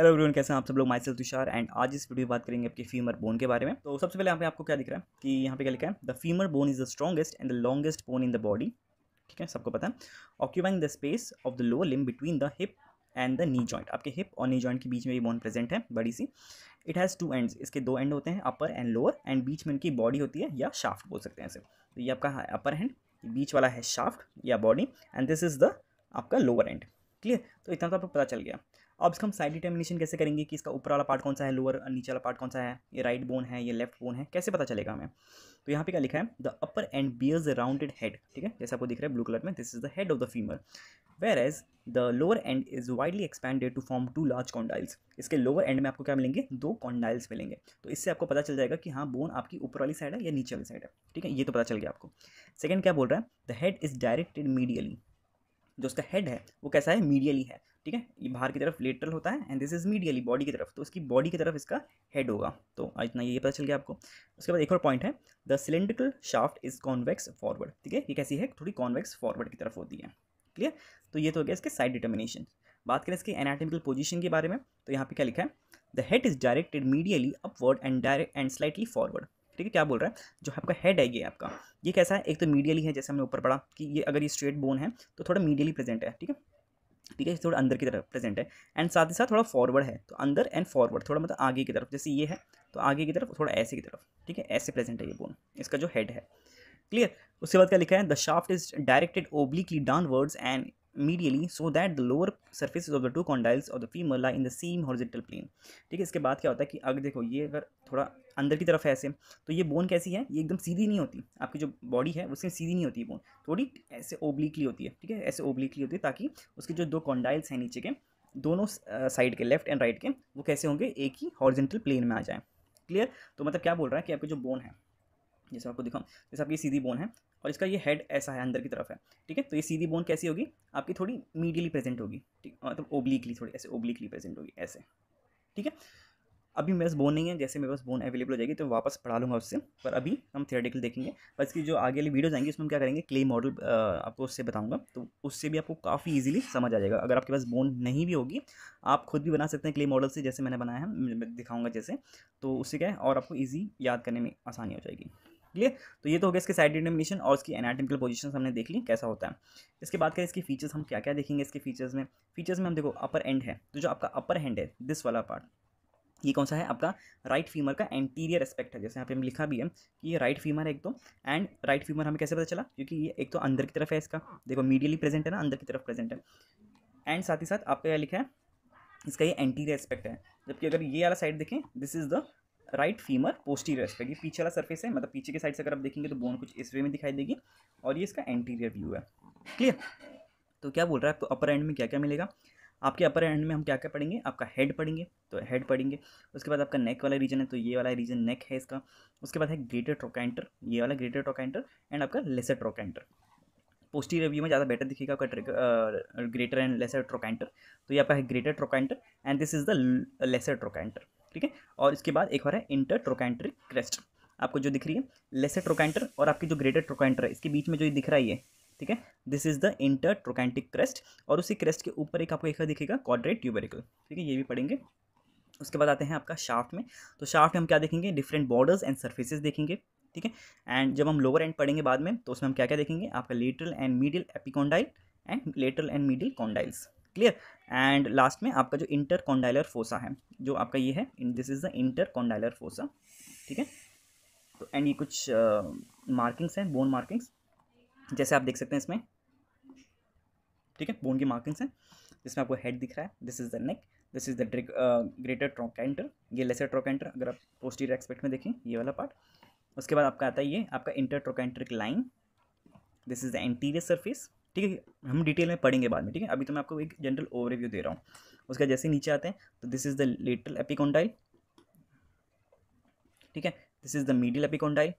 Hello everyone कैसे हैं आप सब लोग माइसल तुषार एंड आज इस वीडियो में बात करेंगे आपके फीमर बोन के बारे में तो सबसे पहले यहाँ पे आपको क्या दिख रहा है कि यहाँ पे क्या लिखा है the femur bone is the strongest and the longest bone in the body ठीक है सबको पता है occupying the space of the lower limb between the hip and the knee joint आपके हिप और नी जॉइंट के बीच में ये बोन प्रेजेंट है बड़ी सी इट हैज़ टू एंड इसके दो एंड होते हैं अपर एंड लोअर एंड बीच में इनकी बॉडी होती है या शाफ्ट बोल सकते हैं इसे तो ये आपका अपर हैंड बीच वाला है शाफ्ट या body and this is the आपका लोअर एंड क्लियर तो इतना तो आपको पता चल गया अब इसका हम साइड डिटर्मिनेशन कैसे करेंगे कि इसका ऊपर वाला पार्ट कौन सा है लोअर नीचे वाला पार्ट कौन सा है ये राइट बोन है ये लेफ्ट बोन है कैसे पता चलेगा हमें तो यहाँ पे क्या लिखा है the upper end bears the rounded head ठीक है जैसे आपको दिख रहा है ब्लू कलर में this is the head of the femur whereas the lower end is widely expanded to form two large condyles इसके लोअर एंड में आपको क्या मिलेंगे दो कॉन्डाइल्स मिलेंगे तो इससे आपको पता चल जाएगा कि हाँ बोन आपकी ऊपर वाली साइड है या नीचे वाली साइड है ठीक है ये तो पता चल गया आपको सेकेंड क्या बोल रहा है the head is directed medially जो उसका हेड है वो कैसा है मीडियली है ठीक है ये बाहर की तरफ लेटरल होता है and this is medially body की तरफ तो उसकी बॉडी की तरफ इसका हेड होगा तो इतना ये पता चल गया आपको उसके बाद एक और पॉइंट है the cylindrical shaft is convex forward ठीक है ये कैसी है थोड़ी कॉन्वेक्स फॉरवर्ड की तरफ होती है क्लियर तो ये तो हो गया इसके साइड डिटर्मिनेशन बात करें इसके एनाटमिकल पोजिशन के बारे में तो यहाँ पे क्या लिखा है the head is directed medially upward and direct and slightly forward ठीक है क्या बोल रहा है जो आपका हेड है ये आपका ये कैसा है एक तो मीडियली है जैसे हमने ऊपर पढ़ा कि ये अगर ये स्ट्रेट बोन है तो थोड़ा मीडियली प्रेजेंट है ठीक है ठीक है थोड़ा अंदर की तरफ प्रेजेंट है एंड साथ ही साथ थोड़ा फॉरवर्ड है तो अंदर एंड फॉरवर्ड थोड़ा मतलब आगे की तरफ जैसे ये है तो आगे की तरफ थोड़ा ऐसे की तरफ ठीक है ऐसे प्रेजेंट है ये बोन इसका जो हेड है क्लियर उसके बाद क्या लिखा है the shaft is directed obliquely downwards and medially so that the lower surface of the two condyles of the femur line in the same horizontal plane ठीक है इसके बाद क्या होता है कि अगर देखो ये अगर थोड़ा अंदर की तरफ है ऐसे तो ये बोन कैसी है ये एकदम सीधी नहीं होती आपकी जो बॉडी है उसमें सीधी नहीं होती बोन थोड़ी ऐसे ओब्लिकली होती है ठीक है ऐसे ओब्लिकली होती है ताकि उसके जो दो कॉन्डाइल्स हैं नीचे के दोनों साइड के लेफ्ट एंड राइट के वो कैसे होंगे एक ही हॉर्जेंटल प्लेन में आ जाए क्लियर तो मतलब क्या बोल रहा है कि आपकी जो बोन है जैसे आपको दिखाऊँ जैसे आपकी सीधी बोन है और इसका ये हेड ऐसा है अंदर की तरफ है ठीक है तो ये सीधी बोन कैसी होगी आपकी थोड़ी मीडियली प्रेजेंट होगी ठीक मतलब ओब्लिकली थोड़ी ऐसे ओब्लिकली प्रेजेंट होगी ऐसे ठीक है अभी मेरे पास बोन नहीं है जैसे मेरे पास बोन अवेलेबल हो जाएगी तो वापस पढ़ा लूँगा उससे पर अभी हम थियोटिकल देखेंगे पर इसकी जो आगे वाली वीडियोज आएंगी उसमें हम क्या करेंगे क्ले मॉडल आपको उससे बताऊँगा तो उससे भी आपको काफ़ी ईजिली समझ आ जाएगा अगर आपके पास बोन नहीं भी होगी आप खुद भी बना सकते हैं क्ले मॉडल से जैसे मैंने बनाया है दिखाऊँगा जैसे तो उससे क्या है और आपको ईजी याद करने में आसानी हो जाएगी क्लियर तो ये तो हो गया इसके साइड डिटर्मिनेशन और इसकी एनाटमिकल पोजिशन हमने देख ली कैसा होता है इसके बाद क्या इसके फीचर्स हम क्या क्या देखेंगे इसके फीचर्स में फीचर्स में हम देखो अपर एंड है तो जो आपका अपर हैंड है दिस वाला पार्ट ये कौन सा है आपका राइट फीमर का एंटीरियर एस्पेक्ट है जैसे यहाँ पे हम लिखा भी है कि ये राइट फीमर है एक तो एंड राइट फीमर हमें कैसे पता चला क्योंकि ये एक तो अंदर की तरफ है इसका देखो मीडियली प्रेजेंट है ना अंदर की तरफ प्रेजेंट है एंड साथ ही साथ आपका यह लिखा है इसका ये एंटीरियर एस्पेक्ट है जबकि अगर ये वाला साइड देखें this is the right femur posterior aspect ये पीछे वाला सर्फेस है मतलब पीछे के साइड से अगर आप देखेंगे तो बोन कुछ इस वे में दिखाई देगी और ये इसका एंटीरियर व्यू है क्लियर तो क्या बोल रहा है आपको अपर एंड में क्या क्या मिलेगा आपके अपर एंड में हम क्या क्या पढ़ेंगे आपका हेड पढ़ेंगे तो हेड पढ़ेंगे उसके बाद आपका नेक वाला रीजन है तो ये वाला रीजन नेक है इसका उसके बाद है ग्रेटर ट्रोकैंटर ये वाला ग्रेटर ट्रोकैंटर एंड आपका लेसर ट्रोकैंटर पोस्टी रिव्यू में ज़्यादा बेटर दिखेगा आपका trick greater and lesser trochanter तो ये आपका है greater trochanter and this is the lesser trochanter ठीक है और इसके बाद एक और है इंटर ट्रोकैंट्रिक क्रेस्ट आपको जो दिख रही है लेसर ट्रोकैंटर और आपकी जो ग्रेटर ट्रोकैंटर है इसके बीच में जो ये दिख रहा है ठीक है this is the intertrochanteric crest और उसी क्रेस्ट के ऊपर एक आपको एक दिखेगा कॉड्रेट ट्यूबरिकल ठीक है ये भी पढ़ेंगे उसके बाद आते हैं आपका शाफ्ट में तो शाफ्ट में हम क्या देखेंगे डिफरेंट बॉर्डर्स एंड सर्फेसिस देखेंगे ठीक है एंड जब हम लोअर एंड पढ़ेंगे बाद में तो उसमें हम क्या क्या देखेंगे आपका lateral and medial epicondyle and lateral and medial condyles clear and last में आपका जो इंटर कॉन्डाइलर फोसा है जो आपका ये है this is the intercondylar fossa ठीक है तो एंड ये कुछ मार्किंग्स uh, हैं बोन मार्किंग्स जैसे आप देख सकते हैं इसमें ठीक है बोन की मार्किंग्स हैं जिसमें आपको हेड दिख रहा है this is the neck this is the greater trochanter ये लेसर ट्रोकेंटर अगर आप पोस्टीरियर एक्सपेक्ट में देखें ये वाला पार्ट उसके बाद आपका आता है ये आपका intertrochanteric line this is the anterior surface ठीक है हम डिटेल में पढ़ेंगे बाद में ठीक है अभी तो मैं आपको एक जनरल ओवरव्यू दे रहा हूँ उसके जैसे नीचे आते हैं तो this is the lateral epicondyle ठीक है this is the medial epicondyle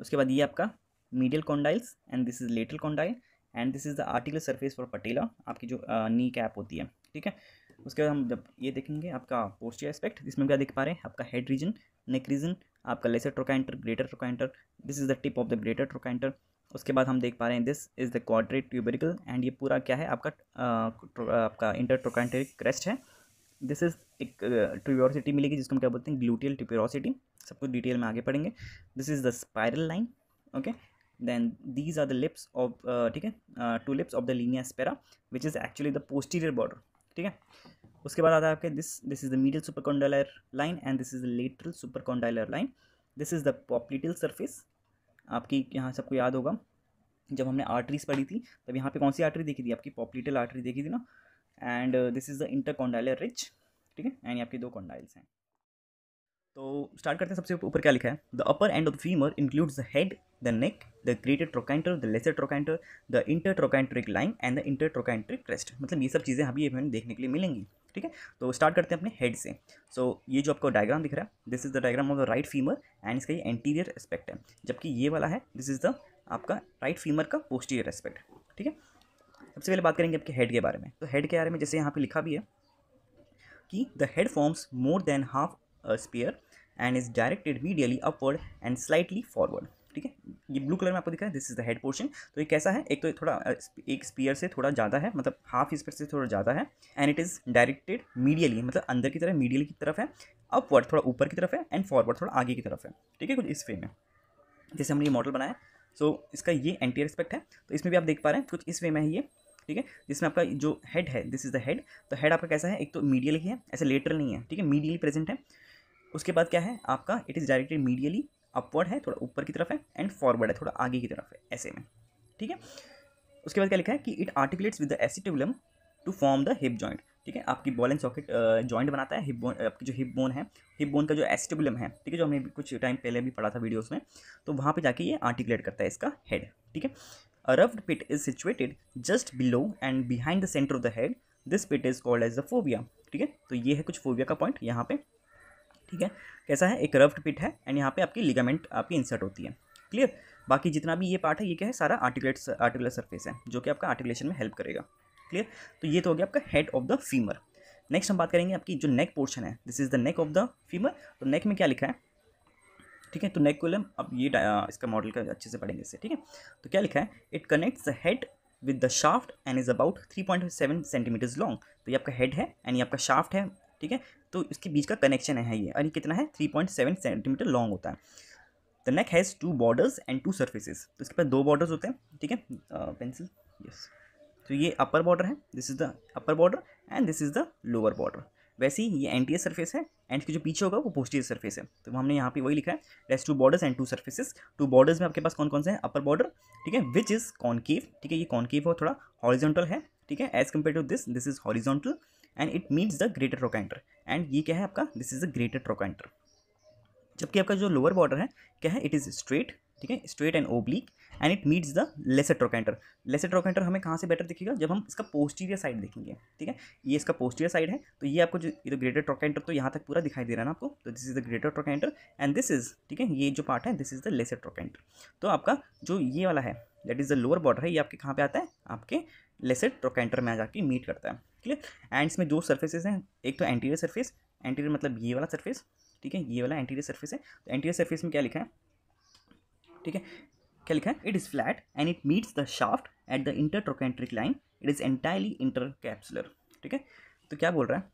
उसके बाद ये आपका medial condyles and this is lateral condyle and this is the articular surface for patella आपकी जो नी कैप होती है ठीक है उसके बाद हम जब ये देखेंगे आपका पोस्टियर एस्पेक्ट जिसमें क्या देख पा रहे हैं आपका हेड रीजन नेक रीजन आपका lesser trochanter greater trochanter this is the tip of the greater trochanter उसके बाद हम देख पा रहे हैं this is the quadrate tubercle and ये पूरा क्या है आपका आपका इंटर ट्रोकाइंटरिक क्रेस्ट है दिस इज़ एक ट्यूबरोसिटी मिलेगी जिसको हम क्या बोलते हैं ग्लूटियल ट्यूबरोसिटी कुछ डिटेल में आगे पढ़ेंगे this is the spiral line okay then these are the lips of uh, ठीक है two lips of the linea aspera which is actually the posterior border ठीक है उसके बाद आता है आपके this this is the medial supracondylar line and this is the lateral supracondylar line this is the popliteal surface आपकी यहाँ सबको याद होगा जब हमने आर्टरीज पढ़ी थी तब यहाँ पे कौन सी आर्टरी देखी थी आपकी पॉपलीटल आर्टरी देखी थी ना and this is the intercondylar ridge ठीक है एंड आपके दो कॉन्डाइल्स हैं तो स्टार्ट करते हैं सबसे ऊपर क्या लिखा है the upper end of the femur includes the head the neck the greater trochanter the lesser trochanter the intertrochanteric line and the intertrochanteric crest मतलब ये सब चीज़ें अभी हमें देखने के लिए मिलेंगी ठीक है तो स्टार्ट करते हैं अपने हेड से सो so, ये जो आपको डायग्राम दिख रहा है this is the diagram of the right femur and इसका ये एंटीरियर एस्पेक्ट है जबकि ये वाला है दिस इज द आपका राइट फीमर का पोस्टीरियर एस्पेक्ट ठीक है सबसे पहले बात करेंगे आपके हेड के बारे में तो हेड के बारे में जैसे यहाँ पे लिखा भी है कि the head forms more than half sphere and is directed medially upward and slightly forward ठीक है ये ब्लू कलर में आपको दिख रहा है this is the head portion तो ये कैसा है एक तो थोड़ा एक स्पीयर से थोड़ा ज़्यादा है मतलब हाफ स्पीयर से थोड़ा ज़्यादा है and it is directed medially मतलब अंदर की तरफ मीडियल की तरफ है अपवर्ड थोड़ा ऊपर की तरफ है एंड फॉरवर्ड थोड़ा आगे की तरफ है ठीक है कुछ इस वे में जैसे हमने ये मॉडल बनाया सो so, इसका ये एंटी एस्पेक्ट है तो इसमें भी आप देख पा रहे हैं कुछ इस वे में है ये ठीक है जिसमें आपका जो हेड है दिस इज द हेड तो हेड आपका कैसा है एक तो मीडियल ही है ऐसे लेटर नहीं है ठीक है मीडियली प्रेजेंट है उसके बाद क्या है आपका it is directed medially upward है थोड़ा ऊपर की तरफ है एंड फॉरवर्ड है थोड़ा आगे की तरफ है ऐसे में ठीक है उसके बाद क्या लिखा है कि it articulates with the acetabulum to form the hip joint ठीक है आपकी बॉल एंड सॉकेट जॉइंट बनाता है हिप बोन आपकी जो हिप बोन है हिप बोन का जो एसिटिबुलम है ठीक है जो हमने कुछ टाइम पहले भी पढ़ा था वीडियोज़ में तो वहाँ पे जाके ये आर्टिकुलेट करता है इसका हेड ठीक है अ रफ्ड pit is situated just below and behind the centre of the head this pit is called as the fovea ठीक है तो ये है कुछ फोबिया का पॉइंट यहाँ पे ठीक है कैसा है एक रफ्ड पिट है एंड यहाँ पे आपकी लिगामेंट आपकी इंसर्ट होती है क्लियर बाकी जितना भी ये पार्ट है ये क्या है सारा आर्टिकुलेट आर्टिकुलर सरफेस है जो कि आपका आर्टिकुलेशन में हेल्प करेगा क्लियर तो ये तो हो गया आपका head of the femur next हम बात करेंगे आपकी जो नेक पोर्शन है this is the neck of the femur तो नेक में क्या लिखा है ठीक है तो नेक को अब ये इसका मॉडल का अच्छे से पढ़ेंगे इससे ठीक है तो क्या लिखा है it connects the head with the shaft and is about three point seven centimetres long तो ये आपका हेड है एंड ये आपका शाफ्ट है ठीक है तो इसके बीच का कनेक्शन है ये और ये कितना है three point seven centimetre long होता है the neck has two borders and two surfaces तो इसके पास दो बॉर्डर्स होते हैं ठीक है पेंसिल यस तो ये अपर बॉर्डर है this is the upper border and this is the lower border वैसे ही ये एंटीरियर सरफेस है एंड इसके जो पीछे होगा वो पोस्टीरियर सरफेस है तो हमने यहाँ पे वही लिखा है less two borders and two surfaces two borders में आपके पास कौन कौन से हैं अपर बॉर्डर ठीक है विच इज़ कॉन्केव ठीक है ये कॉन्केव हो थोड़ा हॉरिजॉन्टल है ठीक है as compare to this this is horizontal and it means the greater trochanter एंड ये क्या है आपका this is the greater trochanter जबकि आपका जो लोअर बॉर्डर है क्या है इट इज़ स्ट्रेट ठीक है straight and oblique and it meets the lesser trochanter lesser trochanter हमें कहाँ से बेटर दिखेगा जब हम इसका पोस्टीरियर साइड देखेंगे ठीक है ये इसका पोस्टीरियर साइड है तो ये आपको जो ये तो ग्रेटर ट्रोकाइंटर तो यहाँ तक पूरा दिखाई दे रहा है ना आपको तो this is the greater trochanter and this is ठीक है ये जो पार्ट है this is the lesser trochanter तो आपका जो ये वाला है that is the lower border है ये आपके कहाँ पर आता है आपके लेसर ट्रोकाइंटर में आ जाके मीट करता है क्लियर एंड इसमें दो सर्फेसेज हैं एक तो एंटीरियर सर्फेस एंटीरियर मतलब ये वाला सर्फेस ठीक है ये वाला एंटीरियर सर्फेस है तो एंटीरियर सर्फेस में क्या लिखा है ठीक है क्या लिखा है it is flat and it meets the shaft at the intertrochanteric line it is entirely intercapsular ठीक है तो क्या बोल रहा है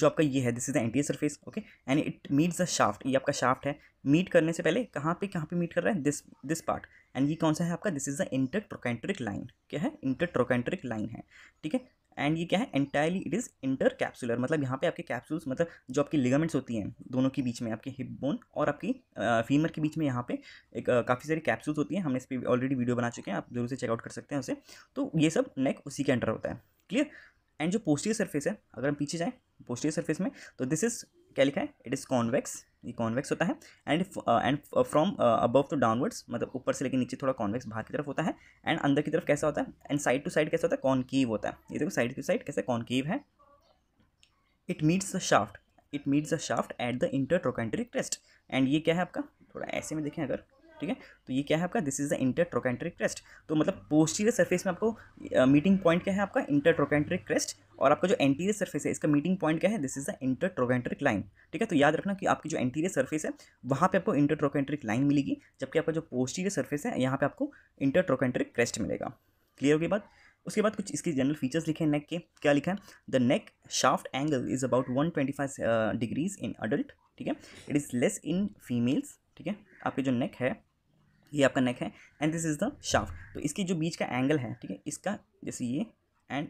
जो आपका ये है this is the anterior surface okay and it meets the shaft ये आपका शाफ्ट है मीट करने से पहले कहाँ पे कहाँ पे मीट कर रहा है दिस दिस पार्ट एंड ये कौन सा है आपका this is the intertrochanteric line क्या है इंटर ट्रोकेंट्रिक लाइन है ठीक है एंड ये क्या है entirely it is intercapsular मतलब यहाँ पे आपके कैप्सूल्स मतलब जो आपकी लिगामेंट्स होती हैं दोनों के बीच में आपके हिप बोन और आपकी फीमर के बीच में यहाँ पे एक काफ़ी सारी कैप्सूल्स होती हैं हमने इस पर ऑलरेडी वीडियो बना चुके हैं आप जरूर से चेकआउट कर सकते हैं उसे तो ये सब नेक उसी के अंडर होता है क्लियर एंड जो पोस्टियर सरफेस है अगर हम पीछे जाएँ पोस्टियर सरफेस में तो दिस इज क्या लिखा है इट इज़ कॉन्वेक्स ये कॉन्वेक्स होता है and and from above to downwards मतलब ऊपर से लेकिन नीचे थोड़ा कॉन्वेक्स बाहर की तरफ होता है एंड अंदर की तरफ कैसा होता है एंड साइड टू साइड कैसा होता है कॉन्कीव होता है ये देखो साइड टू साइड कैसा कॉन्कीव है it meets the shaft it meets the shaft at the intertrochanteric crest and ये क्या है आपका थोड़ा ऐसे में देखें अगर ठीक है तो ये क्या है आपका this is the intertrochanteric crest तो मतलब पोस्टीरियर सर्फेस में आपको मीटिंग पॉइंट क्या है आपका इंटर ट्रोकेंट्रिक क्रेस्ट और आपका जो एंटीरियर सर्फेस है इसका मीटिंग पॉइंट क्या है this is the intertrochanteric line ठीक है तो याद रखना कि आपकी जो एंटीरियर सर्फेस है वहाँ पे आपको इंटर ट्रोकेंट्रिक लाइन मिलेगी जबकि आपका जो पोस्टीरियर सर्फेस है यहाँ पे आपको इंटर ट्रोकेंट्रिक क्रेस्ट मिलेगा क्लियर होगी बात उसके बाद कुछ इसके जनरल फीचर्स लिखे हैं नेक के क्या लिखा है the neck shaft angle is about one twenty five degrees in adult ठीक है it is less in females ठीक है आपकी जो नेक है ये आपका नेक है and this is the shaft तो इसकी जो बीच का एंगल है ठीक है इसका जैसे ये एंड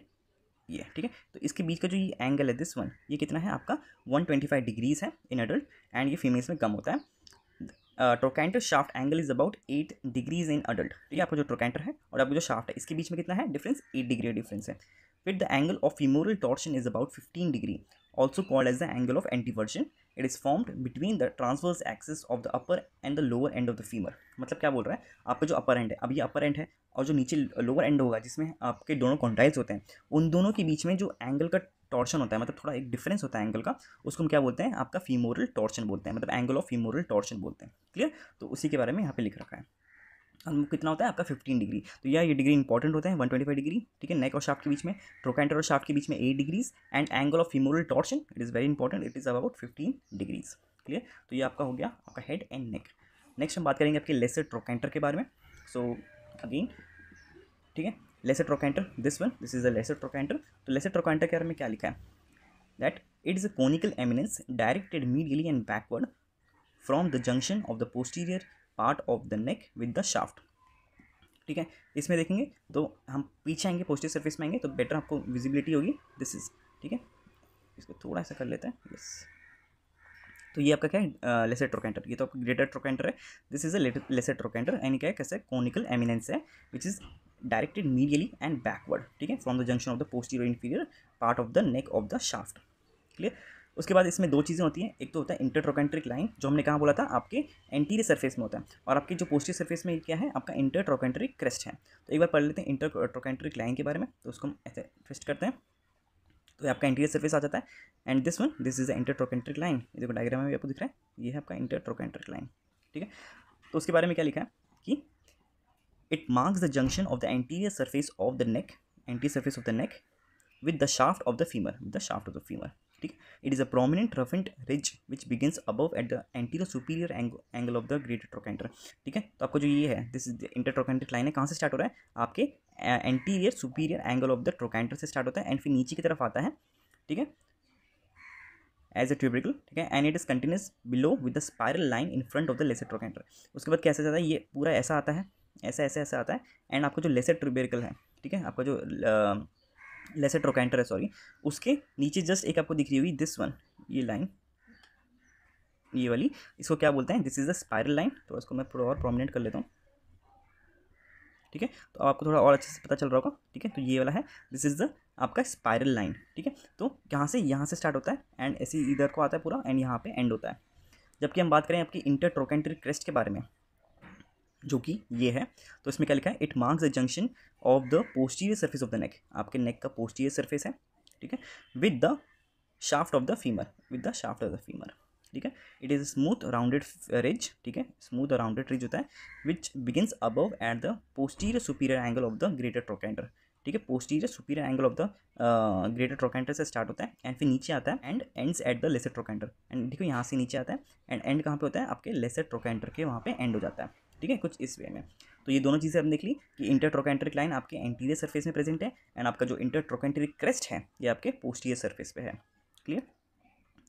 ये ठीक है तो इसके बीच का जो ये एंगल है दिस वन ये कितना है आपका वन ट्वेंटी फाइव डिग्रीज है इन अडल्ट एंड ये फीमेल्स में कम होता है trochanter shaft angle is about eight degrees in adult ठीक है आपका जो ट्रोकैंटर है और आपका जो शाफ्ट है इसके बीच में कितना है डिफरेंस एट डिग्री डिफरेंस है फिर the angle of femoral torsion is about fifteen degree also called as the angle of antiversion. It is formed between the transverse axis of the upper and the lower end of the femur. मतलब क्या बोल रहा है आपका जो अपर and है अब ये अपर एंड है और जो नीचे लोअर एंड होगा जिसमें आपके दोनों कॉन्टाइल्स होते हैं उन दोनों के बीच में जो एंगल का टॉर्शन होता है मतलब थोड़ा एक डिफरेंस होता है एंगल का उसको हम क्या बोलते हैं आपका फीमोरल टॉर्शन बोलते हैं मतलब एंगल ऑफ फीमोरल टॉर्शन बोलते हैं क्लियर तो उसी के बारे में यहाँ पे लिख रखा है कितना होता है आपका फिफ्टीन डिग्री तो यह ये डिग्री इंपॉर्टेंट होता है वन ट्वेंटी फाइव डिग्री ठीक है नेक और शाफ्ट के बीच में ट्रोकेंटर और शाफ्ट के बीच में eight degrees and angle of femoral torsion it is very important it is about fifteen degrees clear तो ये आपका हो गया आपका हेड एंड नेक नेक्स्ट हम बात करेंगे आपके लेसर ट्रोकेंटर के बारे में सो so, अगेन ठीक है lesser trochanter this one this is a lesser trochanter तो लेसर ट्रोकेंटर के बारे में क्या लिखा है that it is a conical eminence directed medially and backward from the junction of the posterior part of the neck with the shaft ठीक है इसमें देखेंगे तो हम पीछे आएंगे पोस्टिव सर्फेस में आएंगे तो बेटर आपको विजिबिलिटी होगी दिस इज ठीक है इसको थोड़ा सा कर लेते हैं यस तो ये आपका क्या है लेसर ट्रोकेंटर ये तो आपका ग्रेटर ट्रोकेंटर है this is a lesser trochanter and क्या है कैसे कॉनिकल एमिनेंस है which is directed medially and backward ठीक है from the junction of the posterior inferior part of the neck of the shaft clear उसके बाद इसमें दो चीज़ें होती हैं एक तो होता है इंटरट्रोकेंट्रिक लाइन जो हमने कहाँ बोला था आपके एंटीरियर सरफेस में होता है और आपके जो पोस्टियर सरफेस में क्या है आपका इंटरट्रोकेंट्रिक क्रेस्ट है तो एक बार पढ़ लेते हैं इंटरट्रोकेंट्रिक लाइन के बारे में तो उसको हम ऐसे ट्विस्ट करते हैं तो आपका इंटीरियर सर्फेस आ जाता है and this one this is the intertrochanteric line देखो डायग्राम में भी आपको दिख रहा है ये है आपका इंटरट्रोकेंट्रिक लाइन ठीक है तो उसके बारे में क्या लिखा है कि it marks the junction of the anterior surface of the neck anterior surface of the neck with the shaft of the femur with the shaft of the femur ठीक it is a prominent rough and ridge which begins above at the anterosuperior angle of the greater trochanter ठीक है तो आपको जो ये है this is inter trochanter line है कहाँ से स्टार्ट हो रहा है आपके anterior superior angle of the trochanter से स्टार्ट होता है एंड फिर नीचे की तरफ आता है ठीक है एज ए ट्यूब्रिकल ठीक है and it is continues below with the spiral line in front of the lesser trochanter उसके बाद कैसे जाता है ये पूरा ऐसा आता है ऐसा ऐसा ऐसा आता है एंड आपको जो लेसर ट्यूब्रिकल है ठीक है आपका जो लेसर ट्रोकेंटर है सॉरी उसके नीचे जस्ट एक आपको दिख रही होगी दिस वन ये लाइन ये वाली इसको क्या बोलते हैं this is the spiral line तो इसको मैं थोड़ा और प्रोमिनेंट कर लेता हूँ ठीक है तो आपको थोड़ा और अच्छे से पता चल रहा होगा ठीक है तो ये वाला है दिस इज़ द आपका स्पायरल लाइन ठीक है तो यहाँ से यहाँ से स्टार्ट होता है एंड ऐसे इधर को आता है पूरा एंड यहाँ पे एंड होता है जबकि हम बात करें आपकी इंटर ट्रोकेंट्री क्रेस्ट के बारे में जो कि ये है तो इसमें क्या लिखा है it marks the junction of the posterior surface of the neck आपके नेक का पोस्टीरियर सर्फेस है ठीक है with the shaft of the femur with the shaft of the femur ठीक है it is smooth rounded ridge ठीक है smooth और राउंडेड रिज होता है which begins above at the posterior superior angle of the greater trochanter ठीक है posterior superior angle of the greater trochanter से स्टार्ट होता है एंड फिर नीचे आता है and ends at the lesser trochanter and देखो यहाँ से नीचे आता है एंड एंड कहाँ पे होता है आपके लेसर ट्रोकेंटर के वहाँ पे एंड हो जाता है ठीक है कुछ इस वे में तो ये दोनों चीज़ें हम देख ली कि इंटर ट्रोकेंट्रिक लाइन आपके एंटीरियर सर्फेस में प्रेजेंट है एंड आपका जो इंटर ट्रोकेंट्रिक क्रेस्ट है ये आपके पोस्टीरियर सर्फेस पर है क्लियर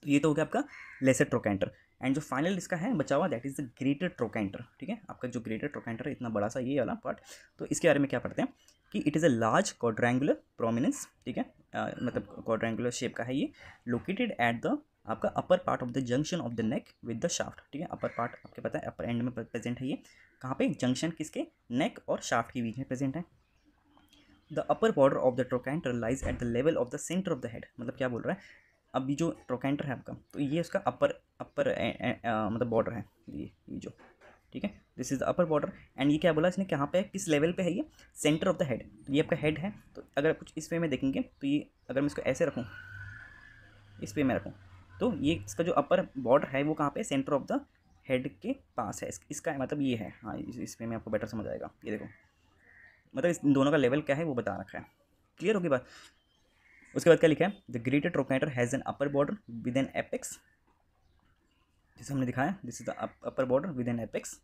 तो ये तो हो गया आपका लेसर ट्रोकेंटर एंड जो फाइनल इसका है बचा हुआ that is the greater trochanter ठीक है आपका जो ग्रेटर ट्रोकेंटर इतना बड़ा सा ये वाला पार्ट तो इसके बारे में क्या पढ़ते हैं कि it is a large quadrangular prominence ठीक है मतलब कॉड्रेंगुलर शेप का है ये लोकेटेड एट द आपका upper part of the junction of the neck with the shaft ठीक है अपर पार्ट आपके पता है अपर एंड में प्रेजेंट है ये कहाँ पे जंक्शन किसके नेक और शाफ्ट के बीच में प्रेजेंट है the upper border of the trochanter lies at the level of the centre of the head मतलब क्या बोल रहा है अब ये जो ट्रोकैंटर है आपका तो ये उसका अपर अपर मतलब बॉर्डर है ये ये जो ठीक है this is the upper border and ये क्या बोला इसने कहाँ पे है किस लेवल पे है ये सेंटर ऑफ द हेड तो ये आपका हेड है तो अगर कुछ इस वे में देखेंगे तो ये अगर मैं इसको ऐसे रखूँ इस वे में रखूँ तो ये इसका जो अपर बॉर्डर है वो कहाँ पे सेंटर ऑफ द हेड के पास है इसका मतलब ये है हाँ इसमें मैं आपको बेटर समझ आएगा ये देखो मतलब इस दोनों का लेवल क्या है वो बता रखा है क्लियर होगी बात उसके बाद क्या लिखा है the greater trochanter has an upper border with an apex जैसे हमने दिखाया this is the upper border with an apex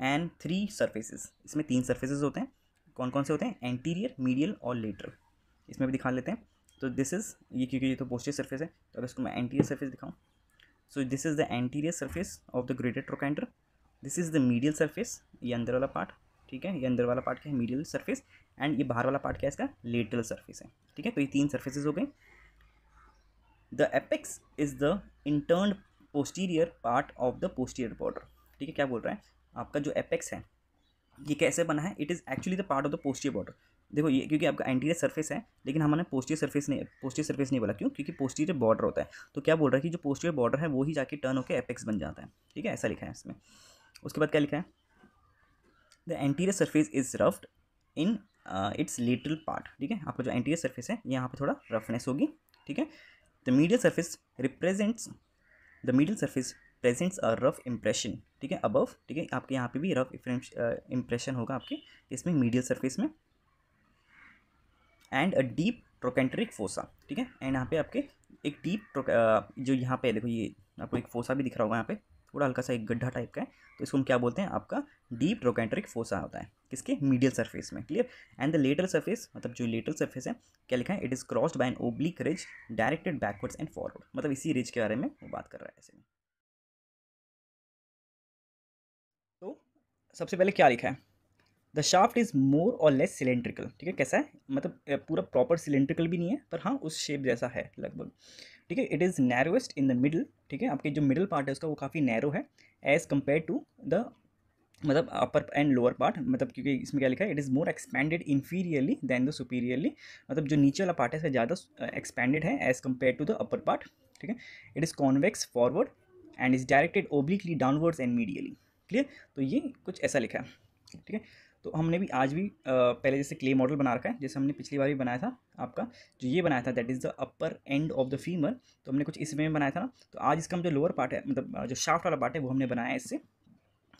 and three surfaces इसमें तीन सर्फेसिस होते हैं कौन कौन से होते हैं एंटीरियर मीडियल और लेटर इसमें भी दिखा लेते हैं तो दिस इज़ ये क्योंकि ये तो पोस्टियर सर्फेस है तो अगर इसको मैं एंटीरियर सर्फेस दिखाऊँ so this is the anterior surface of the greater trochanter this is the medial surface ये अंदर वाला पार्ट ठीक है ये अंदर वाला पार्ट क्या है मीडियल सर्फेस एंड ये बाहर वाला पार्ट क्या है इसका लेटरल सर्फेस है ठीक है तो ये तीन सर्फेसेज हो गए the apex is the inturned posterior part of the posterior border ठीक है क्या बोल रहा है आपका जो एपेक्स है ये कैसे बना है it is actually the part of the posterior border देखो ये क्योंकि आपका एंटीरियर सर्फेस है लेकिन हमारे पोस्टियर सर्फेस नहीं पोस्टियर सर्फेस नहीं बोला क्यों क्योंकि पोस्टीरियर बॉर्डर होता है तो क्या बोल रहा है कि जो पोस्टियर बॉर्डर है वो ही जाके टर्न होकर एपेक्स बन जाता है ठीक है ऐसा लिखा है इसमें उसके बाद क्या लिखा है the anterior surface is roughed in its lateral part ठीक है आपका जो एंटीरियर सर्फेस है यहाँ पर थोड़ा रफनेस होगी ठीक है the medial surface represents the medial surface presents a rough impression ठीक है अबव ठीक है आपके यहाँ पे भी रफ इम्प्रेशन uh, होगा आपके इसमें मीडियल सर्फेस में and a deep trochanteric fossa ठीक है एंड यहाँ पे आपके एक डीप जो यहाँ पे देखो ये आपको एक फोसा भी दिख रहा होगा यहाँ पे थोड़ा हल्का सा एक गड्ढा टाइप का है तो इसको हम क्या बोलते हैं आपका डीप ट्रोकेंट्रिक फोसा होता है किसके मीडियल सरफेस में clear and the lateral surface मतलब जो लेटल सरफेस है क्या लिखा है it is crossed by an oblique ridge directed backwards and forward मतलब इसी रिज के बारे में वो बात कर रहा है ऐसे में तो सबसे पहले क्या लिखा है द शाफ्ट इज़ मोर और लेस सिलेंड्रिकल ठीक है कैसा है मतलब पूरा प्रॉपर सिलेंड्रिकल भी नहीं है पर हाँ उस शेप जैसा है लगभग ठीक है it is narrowest in the middle ठीक है आपके जो मिडल पार्ट है उसका वो काफ़ी नैरो है एज़ कम्पेयर टू द मतलब अपर एंड लोअर पार्ट मतलब क्योंकि इसमें क्या लिखा है it is more expanded inferiorly than the superiorly मतलब जो नीचे वाला पार्ट है इसका ज़्यादा एक्सपेंडेड है as compare to the upper part ठीक है it is convex forward and is directed obliquely downwards and medially clear तो ये कुछ ऐसा लिखा है ठीक है तो हमने भी आज भी पहले जैसे क्ले मॉडल बना रखा है जैसे हमने पिछली बार भी बनाया था आपका जो ये बनाया था that is the upper end of the femur तो हमने कुछ इस वे में बनाया था ना तो आज इसका हम जो लोअर पार्ट है मतलब जो शाफ्ट वाला पार्ट है वो हमने बनाया है इससे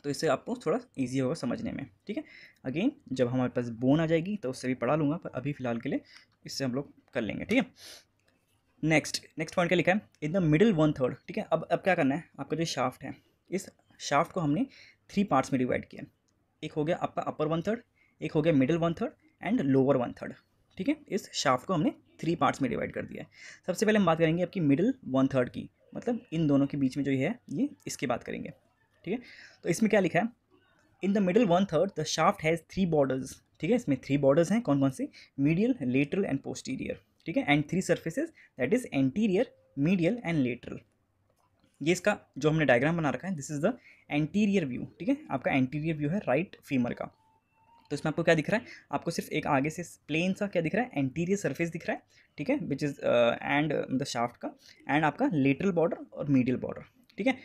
तो इससे आपको थोड़ा ईजी होगा समझने में ठीक है अगेन जब हमारे पास बोन आ जाएगी तो उससे भी पढ़ा लूँगा पर अभी फ़िलहाल के लिए इससे हम लोग कर लेंगे ठीक है नेक्स्ट नेक्स्ट पॉइंट क्या लिखा है in the middle one third ठीक है अब अब क्या करना है आपका जो शाफ्ट है इस शाफ्ट को हमने थ्री पार्ट्स में डिवाइड किया एक हो गया आपका अपर वन थर्ड एक हो गया middle one third and lower one third ठीक है इस शाफ्ट को हमने थ्री पार्ट्स में डिवाइड कर दिया है सबसे पहले हम बात करेंगे आपकी मिडिल वन थर्ड की मतलब इन दोनों के बीच में जो है ये इसकी बात करेंगे ठीक है तो इसमें क्या लिखा है in the middle one third the shaft has three borders ठीक है इसमें थ्री बॉर्डर्स हैं कौन कौन से मीडियल लेटरल एंड पोस्टीरियर ठीक है and three surfaces that is anterior medial and lateral ये इसका जो हमने डायग्राम बना रखा है this is the anterior view ठीक है आपका एंटीरियर व्यू है राइट फीमर का तो इसमें आपको क्या दिख रहा है आपको सिर्फ एक आगे से प्लेन सा क्या दिख रहा है एंटीरियर सरफेस दिख रहा है ठीक है which is and the shaft का एंड आपका लेटरल बॉर्डर और मीडियल बॉर्डर ठीक है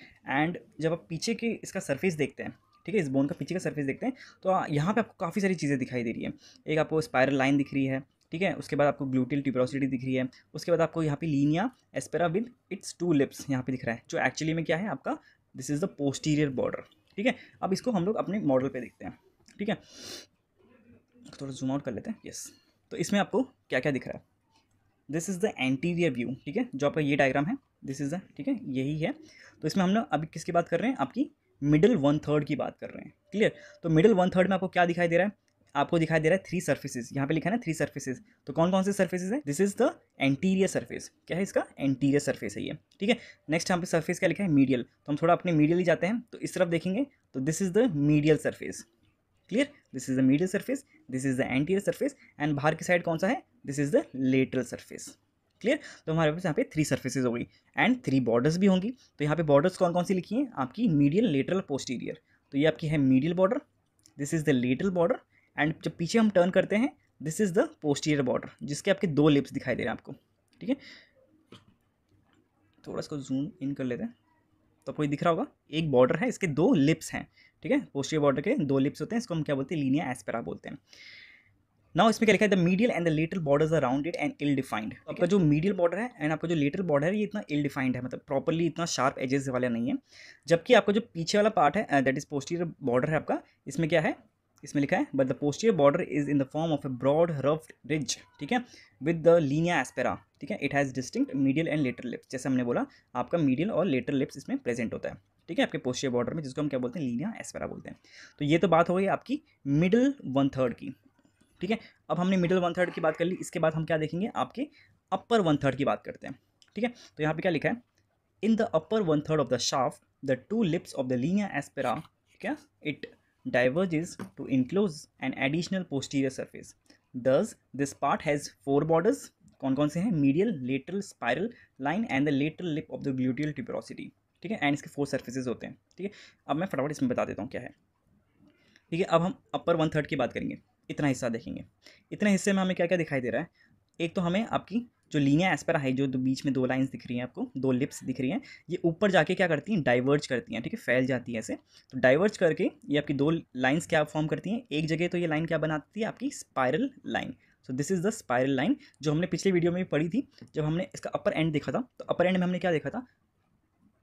एंड जब आप पीछे के इसका सरफेस देखते हैं ठीक है इस बोन का पीछे का सरफेस देखते हैं तो यहाँ पे आपको काफ़ी सारी चीज़ें दिखाई दे रही है एक आपको स्पायरल लाइन दिख रही है ठीक है उसके बाद आपको ग्लूटिल ट्यूबरोसिटी दिख रही है उसके बाद आपको यहाँ पे linea aspera with its two lips यहाँ पे दिख रहा है जो एक्चुअली में क्या है आपका this is the posterior border ठीक है अब इसको हम लोग अपने मॉडल पे देखते हैं ठीक है थोड़ा जूम आउट कर लेते हैं यस तो इसमें आपको क्या क्या दिख रहा है this is the anterior view ठीक है जो आपका ये डायग्राम है दिस इज़ द ठीक है यही है तो इसमें हम लोग अभी किसकी बात कर रहे हैं आपकी मिडिल वन थर्ड की बात कर रहे हैं क्लियर तो मिडिल वन थर्ड में आपको क्या दिखाई दे रहा है आपको दिखाई दे रहा है थ्री सर्फेसिस यहाँ पे लिखा है ना थ्री सर्फेसिस तो कौन कौन से सर्फेसिस है this is the anterior surface क्या है इसका एंटीरियर सर्फेस है ये ठीक है नेक्स्ट यहाँ पे सर्फेस क्या लिखा है मीडियल तो हम थोड़ा अपने मीडियल ही जाते हैं तो इस तरफ देखेंगे तो this is the medial surface clear this is the medial surface this is the anterior surface and बाहर की साइड कौन सा है this is the lateral surface clear तो हमारे पास यहाँ पे थ्री सर्फेसेज हो गई एंड थ्री बॉर्डर्स भी होंगी तो यहाँ पे बॉर्डर्स कौन कौन सी लिखी हैं आपकी मीडियल लेटरल पोस्टीरियर तो ये आपकी है medial border this is the lateral border and जब पीछे हम टर्न करते हैं this is the posterior border जिसके आपके दो लिप्स दिखाई दे रहे हैं आपको ठीक है थोड़ा इसको जूम इन कर लेते हैं तो आपको दिख रहा होगा एक बॉर्डर है इसके दो लिप्स हैं ठीक है पोस्टियर बॉर्डर के दो लिप्स होते हैं इसको हम क्या बोलते हैं लीनिया एस्पेरा बोलते हैं नाउ इसमें क्या लिखा है the medial and the lateral borders are rounded and ill defined आपका जो मीडियल बॉर्डर है एंड आपका जो लिटल बॉर्डर है ये इतना इल डिफाइंड है मतलब प्रॉपरली इतना शार्प एजेस वाला नहीं है जबकि आपका जो पीछे वाला पार्ट है दैट इज पोस्टीरियर बॉर्डर है आपका इसमें क्या है इसमें लिखा है but the posterior border is in the form of a broad roughed ridge ठीक है विद द लीनिया एस्पेरा ठीक है it has distinct medial and lateral lips जैसे हमने बोला आपका मीडियल और लेटर लिप्स इसमें प्रेजेंट होता है ठीक है आपके पोस्टियर बॉर्डर में जिसको हम क्या बोलते हैं लीनिया एस्पेरा बोलते हैं तो ये तो बात हो गई आपकी मिडिल वन थर्ड की ठीक है अब हमने मिडिल वन थर्ड की बात कर ली इसके बाद हम क्या देखेंगे आपके अपर वन थर्ड की बात करते हैं ठीक है तो यहाँ पर क्या लिखा है in the upper one third of the shaft the two lips of the linea aspera क्या it diverges to enclose an additional posterior surface. Thus, this part has four borders. कौन कौन से हैं medial lateral spiral line and the lateral lip of the gluteal tuberosity ठीक है and इसके four surfaces होते हैं ठीक है अब मैं फटाफट इसमें बता देता हूँ क्या है ठीक है अब हम अपर वन थर्ड की बात करेंगे इतना हिस्सा देखेंगे इतने हिस्से में हमें क्या क्या दिखाई दे रहा है एक तो हमें आपकी जो लीनिया एस्पर हाई जो बीच में दो लाइंस दिख रही हैं आपको दो लिप्स दिख रही हैं ये ऊपर जाके क्या करती हैं डाइवर्ज करती हैं ठीक है फैल जाती है ऐसे तो डाइवर्ज करके ये आपकी दो लाइन्स क्या फॉर्म करती हैं एक जगह तो ये लाइन क्या बनाती है आपकी spiral line so this is the spiral line जो हमने पिछले वीडियो में भी पढ़ी थी जब हमने इसका अपर एंड देखा था तो अपर एंड में हमने क्या देखा था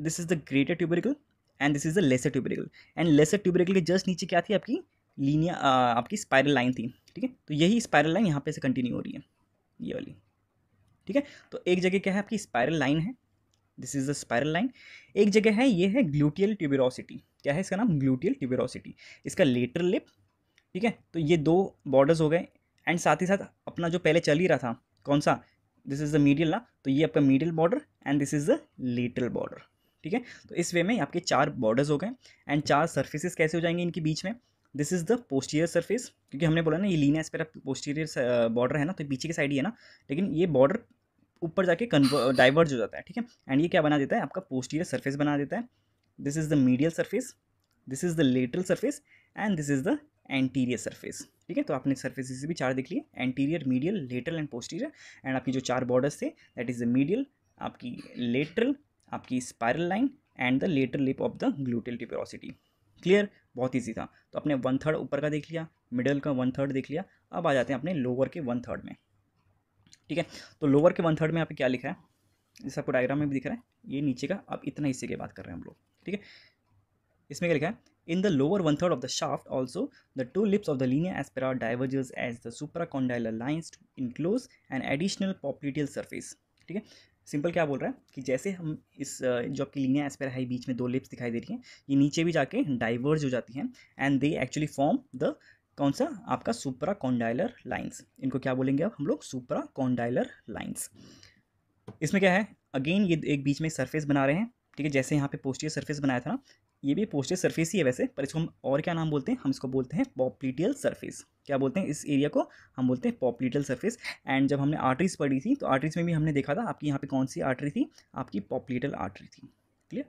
this is the greater tubercle and this is the lesser tubercle and lesser tubercle के जस्ट नीचे क्या थी आपकी लीनिया आपकी स्पायरल लाइन थी ठीक है तो यही स्पायरल लाइन यहाँ पे से कंटिन्यू हो रही है ये वाली ठीक है तो एक जगह क्या है आपकी स्पायरल लाइन है this is the spiral line एक जगह है ये है ग्लूटियल ट्यूबेरोसिटी क्या है इसका नाम ग्लूटियल ट्यूबेरोसिटी इसका लेटर लिप ठीक है तो ये दो बॉर्डर्स हो गए एंड साथ ही साथ अपना जो पहले चल ही रहा था कौन सा दिस इज़ द मीडियल ना तो ये आपका medial border and this is the lateral border ठीक है तो इस वे में आपके चार बॉर्डर्स हो गए एंड चार सर्फेसिस कैसे हो जाएंगे इनके बीच में this is the posterior surface क्योंकि हमने बोला ना ये लीनिया स्पेरा पोस्टीरियर बॉर्डर है ना तो पीछे की साइड ही है ना लेकिन ये बॉर्डर ऊपर जाके डाइवर्ज हो जाता है ठीक है एंड ये क्या बना देता है आपका पोस्टीरियर सर्फेस बना देता है this is the medial surface this is the lateral surface and this is the anterior surface ठीक है तो आपने सर्फेस से भी चार देख लिए anterior medial lateral and posterior and आपकी जो चार बॉर्डर्स थे दैट इज़ द मीडियल आपकी लेटरल आपकी spiral line and the lateral lip of the gluteal tuberosity clear बहुत ईजी था तो अपने वन थर्ड ऊपर का देख लिया मिडल का वन थर्ड देख लिया अब आ जाते हैं अपने लोअर के वन थर्ड में ठीक है तो लोअर के वन थर्ड में यहाँ पे क्या लिखा है जैसे आपको डायग्राम में भी दिख रहा है ये नीचे का अब इतना हिस्से की बात कर रहे हैं हम लोग ठीक है इसमें क्या लिखा है in the lower one third of the shaft also the two lips of the linea aspera diverges as the supracondylar lines enclose and additional popliteal surface ठीक है सिंपल क्या बोल रहा है कि जैसे हम इस जो आपकी लीनिया एस्पेरा है बीच में दो लिप्स दिखाई दे रही हैं ये नीचे भी जाके डाइवर्ज हो जाती हैं and they actually form the कौन सा आपका सुपरा कॉन्डाइलर लाइन्स इनको क्या बोलेंगे अब हम लोग सुपरा कॉन्डाइलर लाइन्स इसमें क्या है अगेन ये एक बीच में सरफेस बना रहे हैं ठीक है जैसे यहाँ पे पोस्टियर सरफेस बनाया था ना ये भी पोस्टेज सरफेस ही है वैसे पर इसको हम और क्या नाम बोलते हैं हम इसको बोलते हैं पॉपलीटियल सरफेस क्या बोलते हैं इस एरिया को हम बोलते हैं पॉपलीटल सरफेस एंड जब हमने आर्टरीज पढ़ी थी तो आर्टरीज में भी हमने देखा था आपकी यहाँ पे कौन सी आर्टरी थी आपकी पॉपलीटल आर्टरी थी क्लियर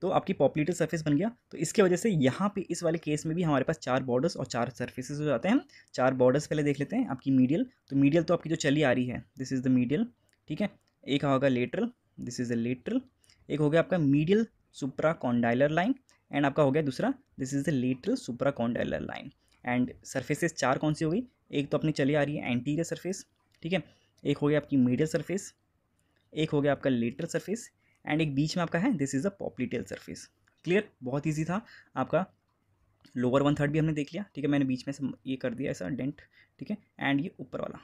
तो आपकी पॉपलीटल सर्फेस बन गया तो इसके वजह से यहाँ पे इस वाले केस में भी हमारे पास चार बॉर्डर्स और चार सर्फेसिस हो जाते हैं चार बॉर्डर्स पहले देख लेते हैं आपकी मीडियल तो मीडियल तो आपकी जो चली आ रही है दिस इज़ द मीडियल ठीक है एक होगा lateral this is the lateral एक हो गया आपका medial supracondylar line and आपका हो गया दूसरा this is the supra supracondylar line and surfaces चार कौन सी हो गई एक तो अपनी चली आ रही है एंटीरियर सर्फेस ठीक है एक हो गया आपकी मीडियल सर्फेस एक हो गया आपका लेटर सर्फेस एंड एक बीच में आपका है this is a popliteal surface clear बहुत ईजी था आपका लोअर वन थर्ड भी हमने देख लिया ठीक है मैंने बीच में से ये कर दिया ऐसा डेंट ठीक है एंड ये ऊपर वाला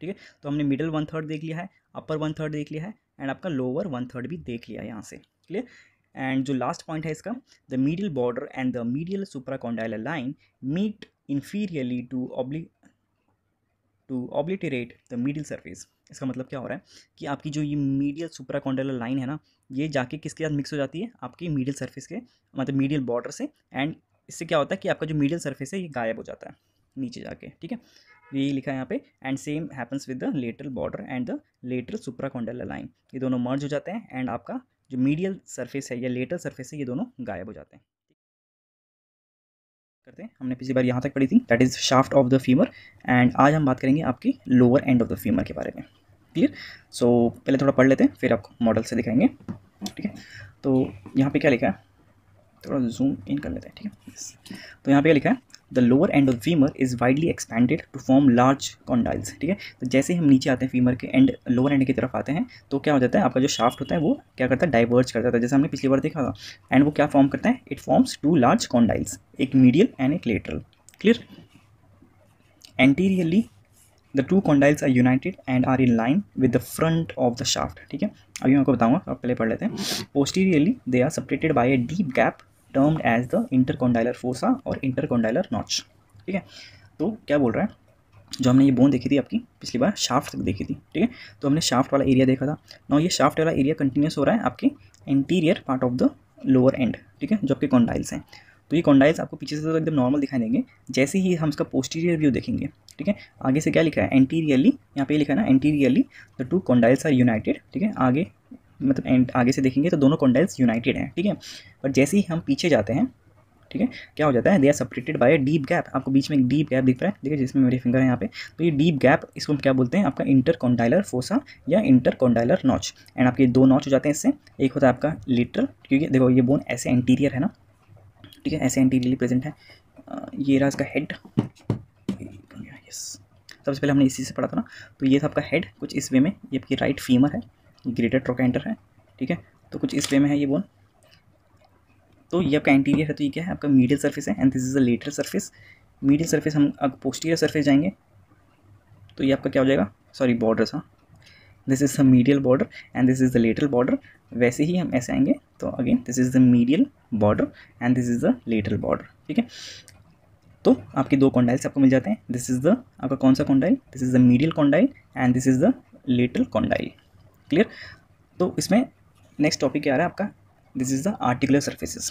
ठीक है तो हमने मिडल वन थर्ड देख लिया है अपर वन थर्ड देख लिया है एंड आपका लोअर वन थर्ड भी देख लिया है यहाँ से क्लियर एंड जो लास्ट पॉइंट है इसका the medial border and the medial supracondylar line meet inferiorly to obli to obliterate the medial surface इसका मतलब क्या हो रहा है कि आपकी जो ये मीडियल सुप्राकॉन्डलर लाइन है ना ये जाके किसके साथ मिक्स हो जाती है आपकी मीडियल सर्फेस के मतलब मीडियल बॉर्डर से एंड इससे क्या होता है कि आपका जो मीडियल सर्फेस है ये गायब हो जाता है नीचे जाके ठीक है ये लिखा है यहाँ पे and same happens with the lateral border and the lateral supracondylar line ये दोनों मर्ज हो जाते हैं एंड आपका जो मीडियल सरफेस है या लेटर सरफेस है ये दोनों गायब हो जाते हैं करते हैं हमने पिछली बार यहाँ तक पढ़ी थी that is shaft of the femur and आज हम बात करेंगे आपकी lower end of the femur के बारे में क्लियर सो so, पहले थोड़ा पढ़ लेते हैं फिर आपको मॉडल से दिखाएंगे ठीक है तो यहाँ पे क्या लिखा है थोड़ा जूम इन कर लेते हैं ठीक है तो यहाँ पे क्या लिखा है the lower end of femur is widely expanded to form large condyles ठीक है तो जैसे ही हम नीचे आते हैं फीमर के एंड लोअर एंड की तरफ आते हैं तो क्या हो जाता है आपका जो शाफ्ट होता है वो क्या करता है डाइवर्ज कर जाता है जैसे हमने पिछली बार देखा था एंड वो क्या फॉर्म करता है it forms two large condyles एक मीडियल एंड एक lateral clear anteriorly the two condyles are united and are in line with the front of the shaft ठीक है अभी मैं आपको बताऊंगा आप पहले पढ़ लेते हैं posteriorly they are separated by a deep gap termed as the intercondylar fossa और इंटरकोंडाइलर नॉच ठीक है तो क्या बोल रहा है जो हमने ये बोन देखी थी आपकी पिछली बार शाफ्ट तक देखी थी ठीक है तो हमने शाफ्ट वाला एरिया देखा था नौ ये शाफ्ट वाला एरिया कंटिन्यूस हो रहा है आपके interior part of the lower end ठीक है जो आपके कॉन्डाइल्स हैं तो ये कॉन्डाइल्स आपको पीछे से तो एकदम नॉर्मल दिखाई देंगे जैसे ही हम इसका पोस्टीरियर व्यू देखेंगे ठीक है आगे से क्या लिखा है एंटीरियरली यहाँ पे लिखा है ना anteriorly the two condyles are united ठीक है आगे मतलब एंड आगे से देखेंगे तो दोनों कॉन्डाइल्स यूनाइटेड हैं ठीक है पर जैसे ही हम पीछे जाते हैं ठीक है क्या हो जाता है they are separated by deep gap आपको बीच में एक डीप गैप दिख रहा है देखिए जिसमें मेरे फिंगर है यहाँ पे तो ये डीप गैप इसको हम क्या बोलते हैं आपका इंटर कॉन्डाइलर फोसा या इंटर कॉन्डाइलर नॉच एंड आपके दो नॉच हो जाते हैं इससे एक होता है आपका लिटरल क्योंकि देखो ये बोन ऐसे एंटीरियर है ना ठीक है ऐसे एंटीरियरली प्रेजेंट है ये रहा इसका हेड यस सबसे पहले हमने इसी से पढ़ा था ना तो ये था आपका हेड कुछ इस वे में ये आपकी राइट फीमर है ग्रेटेड ट्रोकेंटर है ठीक है तो कुछ इस वे में है ये बोन तो ये आपका एंटीरियर है तो ये क्या है आपका मीडियल सर्फेस है and this is a lateral surface medial surface हम अब पोस्टीरियर सर्फेस जाएंगे तो ये आपका क्या हो जाएगा सॉरी बॉर्डर सा this is the medial border and this is the lateral border वैसे ही हम ऐसे आएंगे तो again this is the medial border and this is the lateral border ठीक है तो आपके दो कॉन्डाइल्स आपको मिल जाते हैं दिस इज़ द आपका कौन सा condyle this is the medial condyle and this is the lateral condyle clear तो इसमें नेक्स्ट टॉपिक क्या आ रहा है आपका this is the articular surfaces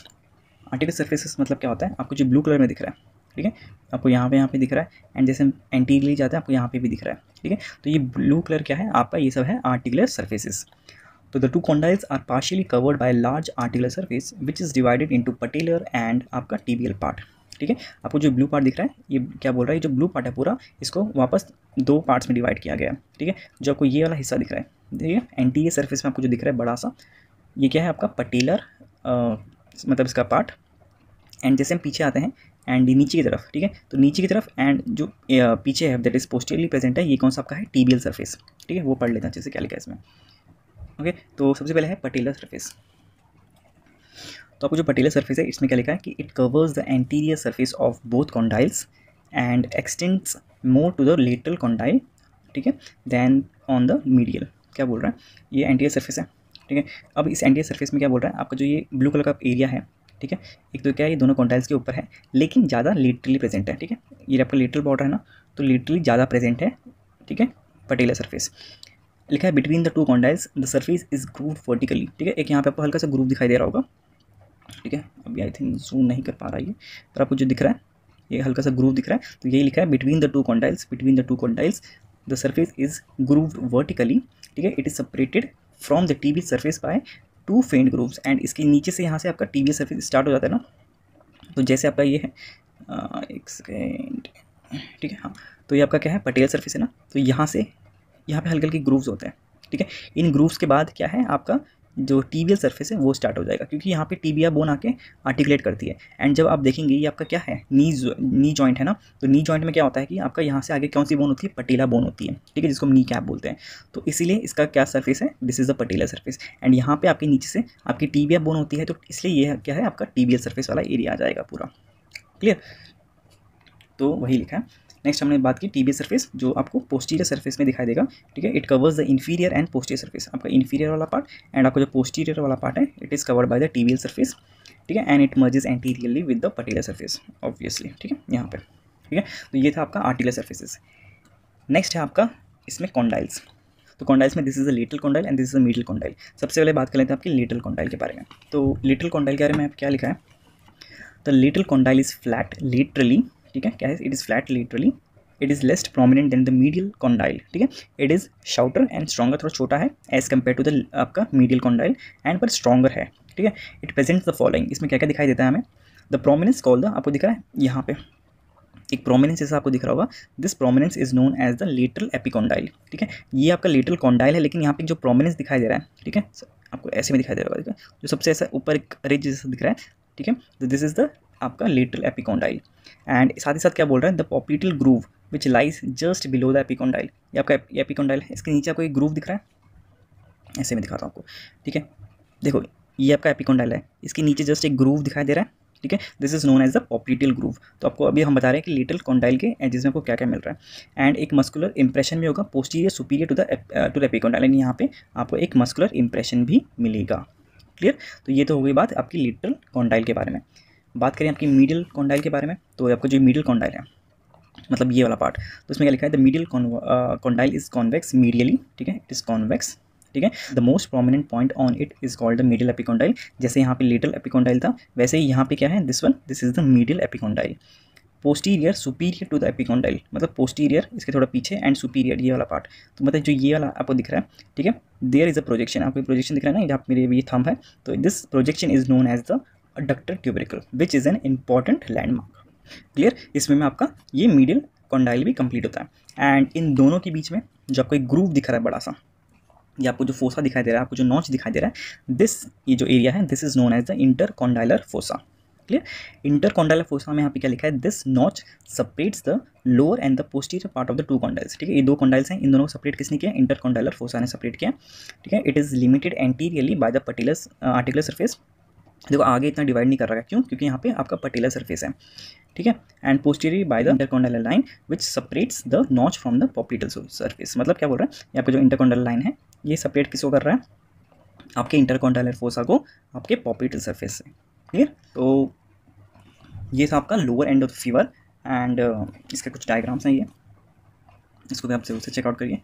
articular surfaces मतलब क्या होता है आपको जो ब्लू कलर में दिख रहा है ठीक है आपको यहाँ पे यहाँ पे दिख रहा है एंड जैसे एंटीरियरली जाते हैं आपको यहाँ पे भी दिख रहा है ठीक है तो ये ब्लू कलर क्या है आपका ये सब है आर्टिकुलर सर्फेसिस तो the two condyles are partially covered by large articular surface which is divided into patellar and आपका टीबीएल पार्ट ठीक है आपको जो ब्लू पार्ट दिख रहा है ये क्या बोल रहा है जो ब्लू पार्ट है पूरा इसको वापस दो पार्ट्स में डिवाइड किया गया है ठीक है जो आपको ये वाला हिस्सा दिख रहा है देखिए एंटीरियर सरफेस में आपको जो दिख रहा है बड़ा सा ये क्या है आपका पटेलर मतलब इसका पार्ट एंड जैसे हम पीछे आते हैं एंड नीचे की तरफ ठीक है तो नीचे की तरफ एंड जो पीछे है दैट इज पोस्टियरली प्रेजेंट है ये कौन सा आपका है टीबीएल सरफेस ठीक है वो पढ़ लेते हैं जैसे क्या लिखा है इसमें ओके तो सबसे पहले है पटेलर सर्फेस तो आपको जो पटेलर सर्फेस है इसमें क्या लिखा है कि it covers the anterior surface of both condyles and extends more to the lateral condyle ठीक है देन ऑन द मीडियल क्या बोल रहा है ये एंटीरियर सर्फेस है ठीक है अब इस एंटीरियर सर्फेस में क्या बोल रहा है आपका जो ये ब्लू कलर का एरिया है ठीक है एक तो क्या है ये दोनों कॉन्टाइल्स के ऊपर है लेकिन ज़्यादा लिटरली प्रेजेंट है ठीक है ये आपका लिटरल बॉर्डर है ना तो लिटरली ज़्यादा प्रेजेंट है ठीक है पटेला सर्फेस लिखा है between the two condyles the surface is groove vertically ठीक है एक यहाँ पे आपको हल्का सा ग्रूव दिखाई दे रहा होगा ठीक है अभी आई थिंक जूम नहीं कर पा रहा है पर आपको जो दिख रहा है ये हल्का सा ग्रूव दिख रहा है तो यही लिखा है between the two condyles between the two condyles the surface is groove vertically ठीक है it is separated from the टी वी surface by two faint grooves and इसके नीचे से यहाँ से आपका टी वी सर्फेस स्टार्ट हो जाता है ना तो जैसे आपका ये है एक सेकेंड ठीक है हाँ तो ये आपका क्या है पटेल सर्फेस है ना तो यहाँ से यहाँ पे हल्के हल्के ग्रूव्स होते हैं ठीक है इन ग्रूव्स के बाद क्या है आपका जो टीबियल सरफेस है वो स्टार्ट हो जाएगा क्योंकि यहाँ पे टीबिया बोन आके आर्टिकुलेट करती है एंड जब आप देखेंगे ये आपका क्या है नी नी जॉइंट है ना तो नी जॉइंट में क्या होता है कि आपका यहाँ से आगे कौन सी बोन होती है पटेला बोन होती है ठीक है जिसको हम नी कैप बोलते हैं तो इसीलिए इसका क्या सर्फेस है this is the patella surface and यहाँ पर आपके नीचे से आपकी टीबिया बोन होती है तो इसलिए यह क्या है आपका टीबियल सर्फेस वाला एरिया आ जाएगा पूरा क्लियर तो वही लिखा है नेक्स्ट हमने बात की टीबी सर्फेस जो आपको पोस्टीरियर सर्फेस में दिखाई देगा ठीक है it covers the inferior and posterior surface आपका इन्फीरियर वाला पार्ट एंड आपका जो पोस्टीरियर वाला पार्ट है it is covered by the tibial surface ठीक है and it merges anteriorly with the patellar surface obviously ठीक है यहाँ पर ठीक है तो ये था आपका आर्टिकुलर सर्फेसिस नेक्स्ट है आपका इसमें कॉन्डाइल्स तो कॉन्डाइल्स में this is a lateral condyle and this is a medial condyle सबसे पहले बात कर लेते हैं आपकी लिटिल कॉन्डाइल के बारे में तो लिटिल कॉन्डाइल के बारे में आप क्या लिखा है the lateral condyle is flat laterally ठीक है क्या है it is flat laterally it is less prominent than the medial condyle ठीक है it is shorter and stronger थोड़ा छोटा है एज कम्पेयर टू द आपका मीडियल कॉन्डाइल एंड पर स्ट्रॉगर है ठीक है इट प्रेजेंट द फॉलोइंग इसमें क्या क्या दिखाई देता है हमें द प्रोमिनेंस कॉल द आपको दिख रहा है यहाँ पे एक प्रोमिनेंस जैसा आपको दिख रहा होगा this prominence is known as the lateral epicondyle ठीक है ये आपका लिटल कॉन्डाइल है लेकिन यहाँ पे जो प्रोमिनेंस दिखाई दे रहा है ठीक है आपको ऐसे में दिखाई दे रहा होगा जो सबसे ऐसा ऊपर एक रिज जैसा दिख रहा है ठीक है दिस इज द आपका लेटरल एपिकॉन्डाइल एंड साथ ही साथ क्या बोल रहा है the popliteal groove which lies just below the epicondyle ये आपका एपिकॉन्डाइल है इसके नीचे कोई ग्रूव दिख रहा है ऐसे में दिखाता हूँ आपको ठीक है देखो ये आपका एपिकॉन्डाइल है इसके नीचे जस्ट एक ग्रूव दिखाई दे रहा है ठीक है this is known as the popliteal groove तो आपको अभी हम बता रहे हैं कि लिटल कॉन्डाइल के एजेस में आपको क्या क्या मिल रहा है एंड एक मस्कुलर इंप्रेशन भी होगा posterior superior to the to the epicondyle यहाँ पे आपको एक मस्कुलर इंप्रेशन भी मिलेगा क्लियर तो ये तो हो गई बात आपकी लिटल कॉन्डाइल के बारे में बात करें आपकी मीडियल कॉन्डाइल के बारे में तो आपका जो मीडियल कॉन्डाइल है मतलब ये वाला पार्ट तो इसमें क्या लिखा है the medial condyle is convex medially ठीक है इट इज़ कॉन्वेक्स ठीक है the most prominent point on it is called the medial epicondyle जैसे यहाँ पे लिटल एपिकॉन्डाइल था वैसे ही यहाँ पे क्या है this one this is the medial epicondyle posterior superior to the epicondyle मतलब पोस्टीरियर इसके थोड़ा पीछे एंड सुपीरियर ये वाला पार्ट तो मतलब जो ये वाला आपको दिख रहा है ठीक है देयर इज अ प्रोजेक्शन आपको प्रोजेक्शन दिख रहा है ना यहाँ मेरे ये थम है तो this projection is known as the adductor tubercle which is an important landmark clear इसमें में आपका ये मीडियल कॉन्डाइल भी कंप्लीट होता है एंड इन दोनों के बीच में जो आपको एक ग्रूव दिख रहा है बड़ा सा या आपको जो फोसा दिखाई दे रहा है आपको जो नॉच दिखाई दे रहा है दिस ये जो एरिया है this is known as the intercondylar fossa clear intercondylar fossa में यहाँ पे क्या लिखा है this notch separates the lower end the posterior part of the two condyles ठीक है ये दो कॉन्डाइल्स हैं इन दोनों को सेपरेट किसने किया इंटर कॉन्डाइलर फोसा ने सपरेट किया ठीक है it is limited anteriorly by the patellar articular surface देखो आगे इतना डिवाइड नहीं कर रहा है क्यों क्योंकि यहाँ पे आपका पटेलर सरफेस है ठीक है and posteriorly by the intercondylar line which separates the notch from the popliteal surface मतलब क्या बोल रहा है यहाँ पे जो इंटरकोंडल लाइन है ये सपरेट किसको कर रहा है आपके इंटरकोंडल फोसा को आपके पॉपिटल सर्फेस से क्लियर तो ये था आपका lower end of the femur and इसके कुछ डायग्राम्स हैं ये इसको भी आप जरूर से चेकआउट करिए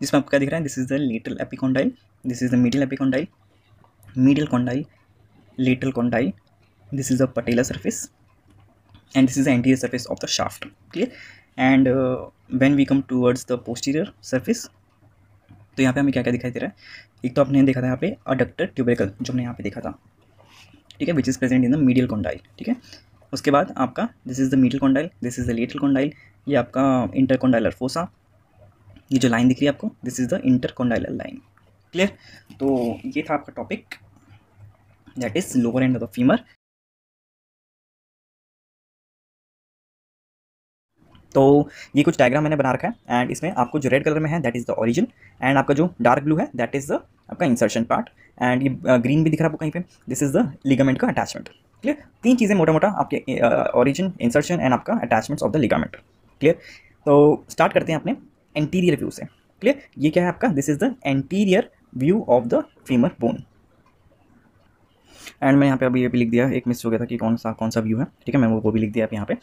जिसमें आपको क्या दिख रहा है this is the lateral epicondyle this is the medial epicondyle medial condyle lateral condyle this is the patella surface and this is the anterior surface of the shaft clear and uh, when we come towards the posterior surface तो यहाँ पे हमें क्या क्या दिखाई दे रहा है एक तो आपने देखा था यहाँ पे अडक्टर ट्यूबरिकल जो हमने यहाँ पे देखा था ठीक है which is present in the medial condyle ठीक है उसके बाद आपका this is the medial condyle this is the lateral condyle ये आपका इंटर कॉन्डाइलर फोसा ये जो लाइन दिख रही है आपको this is the intercondylar line clear तो ये था आपका topic that is lower end of the femur तो ये कुछ डायग्राम मैंने बना रखा है एंड इसमें आपको जो रेड कलर में है that is the origin and आपका जो डार्क ब्लू है दैट इज़ द आपका इंसर्शन पार्ट एंड ये ग्रीन भी दिख रहा है आपको कहीं पे दिस इज़ द लिगामेंट का अटैचमेंट क्लियर तीन चीज़ें मोटा मोटा आपके ओरिजिन इंसर्शन एंड आपका attachments of the ligament clear तो स्टार्ट करते हैं अपने एंटीरियर व्यू से क्लियर ये क्या है आपका this is the anterior view of the femur bone and मैं यहाँ पे अभी ये भी लिख दिया एक मिस हो गया था कि कौन सा कौन सा व्यू है ठीक है मैं वो वो भी लिख दिया आप यहाँ पे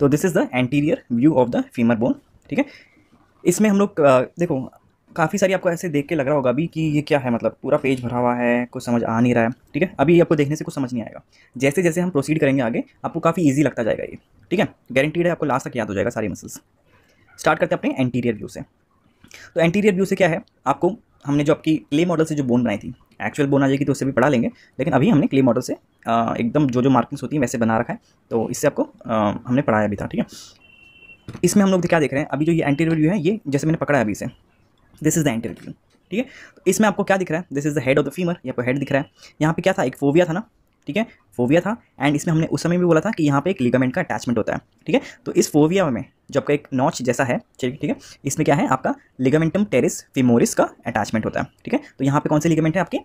तो this is the anterior view of the femur bone ठीक है इसमें हम लोग देखो काफ़ी सारी आपको ऐसे देख के लग रहा होगा अभी कि ये क्या है मतलब पूरा पेज भरा हुआ है कुछ समझ आ नहीं रहा है ठीक है अभी आपको देखने से कुछ समझ नहीं आएगा जैसे जैसे हम प्रोसीड करेंगे आगे आपको काफ़ी ईजी लगता जाएगा ये ठीक है गारंटीड है आपको लास्ट तक याद हो जाएगा सारी मसल्स स्टार्ट करते हैं अपने एंटीरियर व्यू से तो एंटीरियर व्यू से क्या है आपको हमने जो आपकी क्ले मॉडल से जो बोन बनाई थी एक्चुअल बोन आ जाएगी तो उससे भी पढ़ा लेंगे लेकिन अभी हमने क्ले मॉडल से एकदम जो जो मार्किंग्स होती हैं वैसे बना रखा है तो इससे आपको हमने पढ़ाया भी था ठीक है इसमें हम लोग क्या देख रहे हैं अभी जो ये एंटीरियर व्यू है ये जैसे मैंने पकड़ा है अभी से this is the anterior view ठीक है इसमें आपको क्या दिख रहा है this is the head of the femur यहाँ पर हेड दिख रहा है यहाँ पे क्या था एक फोविया था ना ठीक है फोविया था एंड इसमें हमने उस समय भी बोला था कि यहाँ पे एक लिगामेंट का अटैचमेंट होता है ठीक है तो इस फोविया में जो आपका एक नॉच जैसा है ठीक ठीक है इसमें क्या है आपका लिगामेंटम टेरिस फिमोरिस का अटैचमेंट होता है ठीक है तो यहाँ पे कौन से लिगामेंट है आपके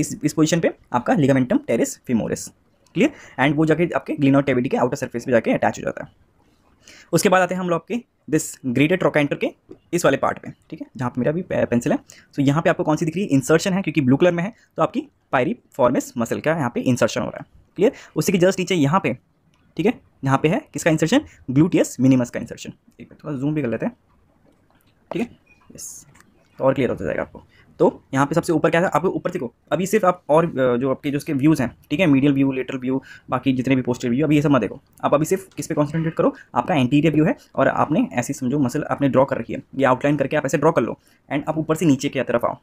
इस इस पोजिशन पर आपका ligamentum teres femoris clear and वो जाके आपके ग्लिनोटेविडी के आउटर सर्फेस पर जाके अटैच हो जाता है उसके बाद आते हैं हम लोग आपके दिस ग्रेटर ट्रोकेंटर के इस वाले पार्ट पे ठीक है जहाँ पे मेरा भी पेंसिल है सो तो so, यहाँ पे आपको कौन सी दिख रही है इंसर्शन है क्योंकि ब्लू कलर में है तो आपकी पायरी फॉर्मेस मसल का यहाँ पे इंसर्शन हो रहा है क्लियर उसी के जस्ट नीचे यहाँ पे ठीक है यहाँ पे है किसका इंसर्शन ग्लूटियस मिनिमस का इंसर्शन एक मिनट थोड़ा जूम भी कर लेते हैं ठीक है यस तो और क्लियर होता जाएगा आपको तो यहाँ पे सबसे ऊपर क्या है आपको ऊपर देखो अभी सिर्फ आप और जो आपके जो उसके व्यूज़ हैं ठीक है मीडियल व्यू लेटर व्यू बाकी जितने भी पोस्टर व्यू अभी ये सब मत देखो आप अभी सिर्फ किस पे कॉन्सेंट्रेट करो आपका एंटीरियर व्यू है और आपने ऐसी समझो मसल आपने ड्रॉ कर रखी है ये आउटलाइन करके आप ऐसे ड्रॉ कर लो एंड आप ऊपर से नीचे की तरफ आओ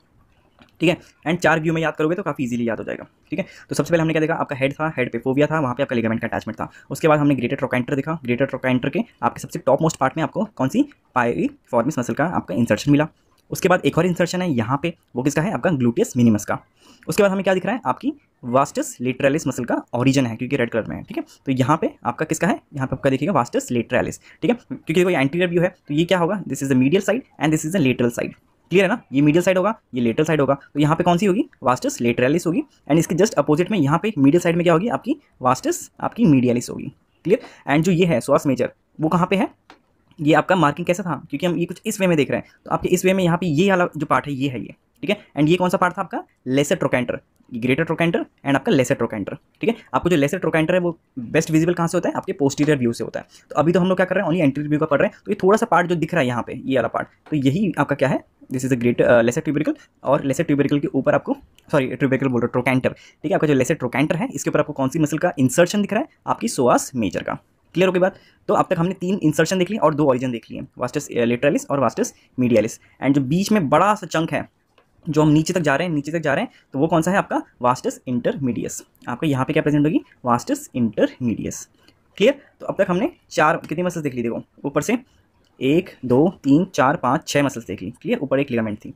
ठीक है एंड चार व्यू में याद करोगे तो काफ़ी इजीली याद हो जाएगा ठीक है तो सबसे पहले हमने क्या देखा आपका हेड था हेड पे फोविया था वहाँ पे आपका लिगामेंट का अटैचमेंट था उसके बाद हमने ग्रेटर ट्रोकाइंटर देखा ग्रेटर ट्रोकाइंटर के आपके सबसे टॉप मोस्ट पार्ट में आपको कौन सी पाई फॉर्मिस मसल का आपका इंसर्शन मिला उसके बाद एक और इंसर्शन है यहाँ पे वो किसका है आपका ग्लूटियस मिनिमस का उसके बाद हमें क्या दिख रहा है आपकी वास्टस लेटरलिस मसल का ऑरिजन है क्योंकि रेड कलर में है ठीक है तो यहाँ पे आपका किसका है यहाँ पे आपका देखिएगा वास्टस लेटरलिस ठीक है क्योंकि कोई एंटीरियर व्यू है तो ये क्या होगा this is the medial side and this is the lateral side clear है ना ये मीडियल साइड होगा ये लेटर साइड होगा तो यहाँ पे कौन सी होगी वास्टस लेटरलिस होगी एंड इसके जस्ट अपोजिट में यहाँ पे मीडियल साइड में क्या होगी आपकी वास्टस आपकी मीडियलिस होगी क्लियर एंड जो ये है सोस मेजर वो कहाँ पे है ये आपका मार्किंग कैसा था क्योंकि हम ये कुछ इस वे में देख रहे हैं तो आपके इस वे में यहाँ पे ये वाला जो पार्ट है ये है ये ठीक है एंड ये कौन सा पार्ट था आपका lesser trochanter greater trochanter and आपका लेसर ट्रोकेंटर ठीक है आपको जो लेसर ट्रोकेंटर है वो बेस्ट विजिबल कहाँ से होता है आपके पोस्टीरियर व्यू से होता है तो अभी तो हम लोग क्या कर रहे हैं ओनली एंट्री व्यू का पढ़ रहे हैं तो ये थोड़ा सा पार्ट जो दिख रहा है यहाँ पे ये वाला पार्ट तो यही आपका क्या है this is a great lesser tubercle और लेसर ट्यूबरिकल के ऊपर आपको सॉरी ट्यूबरिकल बोल रहा ट्रोकेंटर ठीक है आपका जो लेसर ट्रोकेंटर है इसके ऊपर आपको कौन सी मसल का इंसर्शन दिख रहा है आपकी सोआस मेजर का क्लियर हो गई बात तो अब तक हमने तीन इंसर्शन देख लिए और दो ऑरिजन देख लिए वास्टस लेटरलिस uh, और वास्टस मीडियालिस एंड जो बीच में बड़ा सा चंक है जो हम नीचे तक जा रहे हैं नीचे तक जा रहे हैं तो वो कौन सा है आपका वास्टस इंटरमीडियस आपका यहाँ पे क्या प्रेजेंट होगी वास्टस इंटरमीडियस क्लियर तो अब तक हमने चार कितनी मसल्स देख ली देखो ऊपर से एक दो तीन चार पाँच छः मसल्स देख ली क्लियर ऊपर एक लिगामेंट थी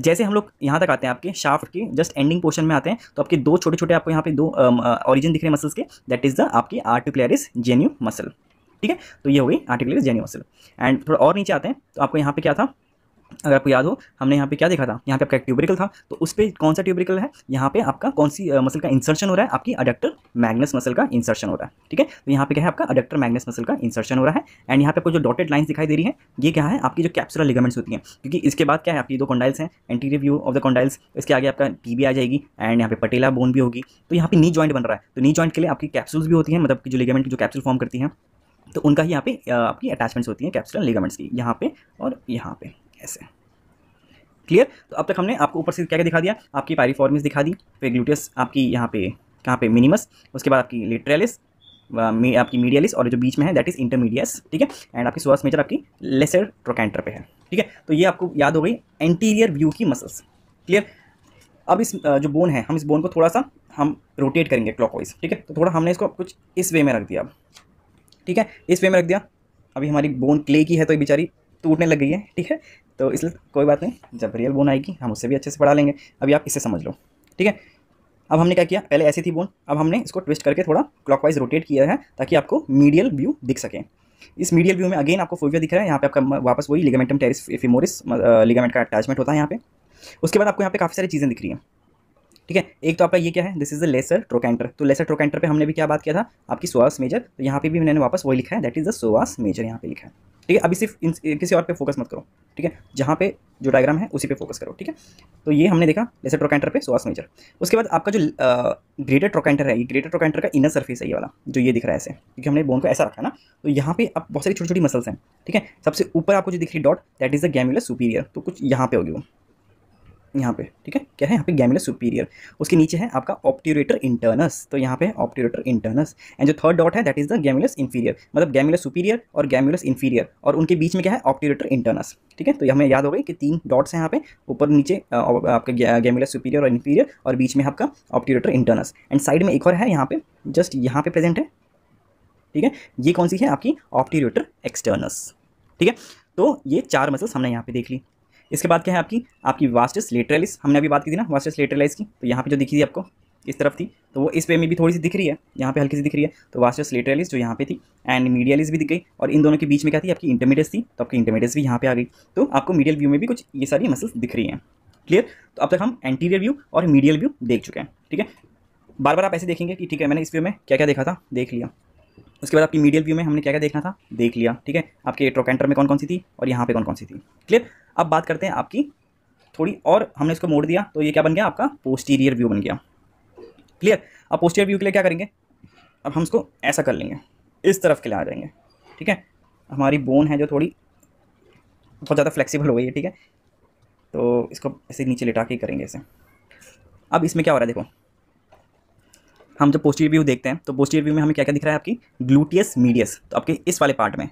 जैसे हम लोग यहाँ तक आते हैं आपके शाफ्ट के जस्ट एंडिंग पोर्शन में आते हैं तो आपके दो छोटे छोटे आपको यहाँ पे दो ऑरिजिन दिख रहे हैं मसल्स के दैट इज़ द आपकी आर्टिकुलरिस जेन्यू मसल ठीक है तो ये हो गई आर्टिकुलरिस जेन्यू मसल एंड थोड़ा और नीचे आते हैं तो आपको यहाँ पे क्या था अगर आपको याद हो हमने यहाँ पे क्या देखा था यहाँ पे आपका एक ट्यूबरिकल था तो उस पर कौन सा ट्यूबरिकल है यहाँ पे आपका कौन सी मसल का इंसर्शन हो रहा है आपकी अडक्टर मैग्नस मसल का इंसर्शन हो रहा है ठीक है तो यहाँ पे क्या है आपका अडक्टर मैग्नस मसल का इंसर्शन हो रहा है एंड यहाँ पे आपको जो डॉटेड लाइन्स दिखाई दे रही है ये क्या है आपकी जो कैप्सुलर लिगामेंट्स होती हैं क्योंकि इसके बाद क्या है आपकी दो कॉन्डाइल्स हैं anterior view of the condyles इसके आगे आपका पी आ जाएगी एंड यहाँ पे पटेला बोन भी होगी तो यहाँ पे नी जॉइंट बन रहा है तो नी जॉइंट के लिए आपकी कैप्सूल्स भी होती हैं मतलब जो लिगामेंट जो कैप्सूल फॉर्म करती हैं तो उनका ही यहाँ पे आपकी अटैचमेंट्स होती हैं कैप्सुलर लिगामेंट्स की यहाँ पे और यहाँ पे ऐसे क्लियर तो अब तक हमने आपको ऊपर से क्या क्या दिखा दिया आपकी पायरीफॉर्मिस दिखा दी फिर ग्लूटियस आपकी यहाँ पे कहाँ पे मिनिमस उसके बाद आपकी लिटरेलिस आपकी मीडियालिस और जो बीच में है दैट इज इंटरमीडियस ठीक है एंड आपकी सोअस मेजर आपकी लेसर ट्रोकेंटर पे है ठीक है तो ये आपको याद हो गई एंटीरियर व्यू की मसल्स क्लियर अब इस जो बोन है हम इस बोन को थोड़ा सा हम रोटेट करेंगे क्लॉकवाइज ठीक है तो थोड़ा हमने इसको कुछ इस वे में रख दिया अब ठीक है इस वे में रख दिया अभी हमारी बोन क्ले की है तो बेचारी टूटने लग गई है ठीक है तो इसलिए कोई बात नहीं जब रियल बोन आएगी हम उससे भी अच्छे से पढ़ा लेंगे अभी आप इसे समझ लो ठीक है अब हमने क्या किया पहले ऐसी थी बोन अब हमने इसको ट्विस्ट करके थोड़ा क्लॉकवाइज रोटेट किया है ताकि आपको मीडियल व्यू दिख सके इस मीडियल व्यू में अगेन आपको फोविया दिख रहा है यहाँ पे आपका वापस वही लिगामेंटम टेरिस फिमोरिस लिगामेंट का अटैचमेंट होता है यहाँ पे उसके बाद आपको यहाँ पे काफ़ी सारी चीज़ें दिख रही हैं ठीक है एक तो आपका ये क्या है this is the lesser trochanter तो लेसर ट्रोकेंटर पे हमने भी क्या बात किया था आपकी सोवास मेजर तो यहाँ पे भी मैंने वापस वही लिखा है that is the psoas major यहाँ पे लिखा है ठीक है अभी सिर्फ इन, किसी और पे फोकस मत करो ठीक है जहाँ पे जो डायग्राम है उसी पे फोकस करो ठीक है तो ये हमने देखा लेसर ट्रोकेंटर पे सोवास मेजर उसके बाद आपका जो ग्रेटर ट्रोकेंटर है ये ग्रेटर ट्रोकेंटर का इनर सर्फेस है ये वाला जो ये दिख रहा है ऐसे क्योंकि हमने बोन को ऐसा रखा है ना तो यहाँ पे आप बहुत सारी छोटी छोटी मसल्स हैं ठीक है सबसे ऊपर आपको जो दिख रही dot that is the gemellus superior तो कुछ यहाँ पे होगी वो यहाँ पे ठीक है क्या है यहाँ पे गैमिला सुपीरियर उसके नीचे है आपका ऑप्टोरेटर इंटर्नस तो यहाँ पे ऑप्टोरेटर इंटरनस एंड जो थर्ड डॉट है that is the gemellus inferior मतलब गैमिलस सुपीरियर और गैमिलस इन्फीरियर और उनके बीच में क्या है ऑप्टोरेटर इंटरनस ठीक है तो हमें याद हो गई कि तीन डॉट्स हैं यहाँ पे ऊपर नीचे आपका गैमिलस सुपीरियर और इन्फीरियर और बीच में आपका ऑप्टोरेटर इंटरनस एंड साइड में एक और है यहाँ पे जस्ट यहाँ पे प्रेजेंट है ठीक है ये कौन सी है आपकी ऑप्टोरेटर एक्सटर्नस ठीक है तो ये चार मसल्स हमने यहाँ पे देख ली इसके बाद क्या है आपकी आपकी वास्टेस लेटरलिस हमने अभी बात की थी ना वास्टेस लेटरलाइस की तो यहाँ पे जो दिखी थी आपको इस तरफ थी तो वो इस पे में भी थोड़ी सी दिख रही है यहाँ पे हल्की सी दिख रही है तो वास्टस लेटरलिस जो यहाँ पे थी एंड मीडियलिस भी दिख गई और इन दोनों के बीच में क्या थी आपकी इंटरमीडियस थी तो आपकी इंटरमीडियस भी यहाँ पर आ गई तो आपको मीडियल व्यू में भी कुछ ये सारी मसल्स दिख रही हैं क्लियर तो अब तक हम एंटीरियर व्यू और मीडियल व्यू देख चुके हैं ठीक है बार बार आप ऐसे देखेंगे कि ठीक है मैंने इस व्यू में क्या क्या देखा था देख लिया उसके बाद आपकी मीडियल व्यू में हमने क्या क्या देखना था देख लिया ठीक है आपके ट्रोकेंटर में कौन कौन सी थी और यहाँ पे कौन कौन सी थी क्लियर अब बात करते हैं आपकी थोड़ी और हमने इसको मोड़ दिया तो ये क्या बन गया आपका पोस्टीरियर व्यू बन गया क्लियर अब पोस्टीरियर व्यू के लिए क्या करेंगे अब हम इसको ऐसा कर लेंगे इस तरफ के लिए आ जाएंगे ठीक है हमारी बोन है जो थोड़ी बहुत ज़्यादा फ्लेक्सिबल हो गई है ठीक है तो इसको ऐसे नीचे लिटा के करेंगे इसे अब इसमें क्या हो रहा है देखो हम जब पोस्टीरियर व्यू देखते हैं तो पोस्टीरियर व्यू में हमें क्या क्या दिख रहा है आपकी ग्लूटियस मीडियस तो आपके इस वाले पार्ट में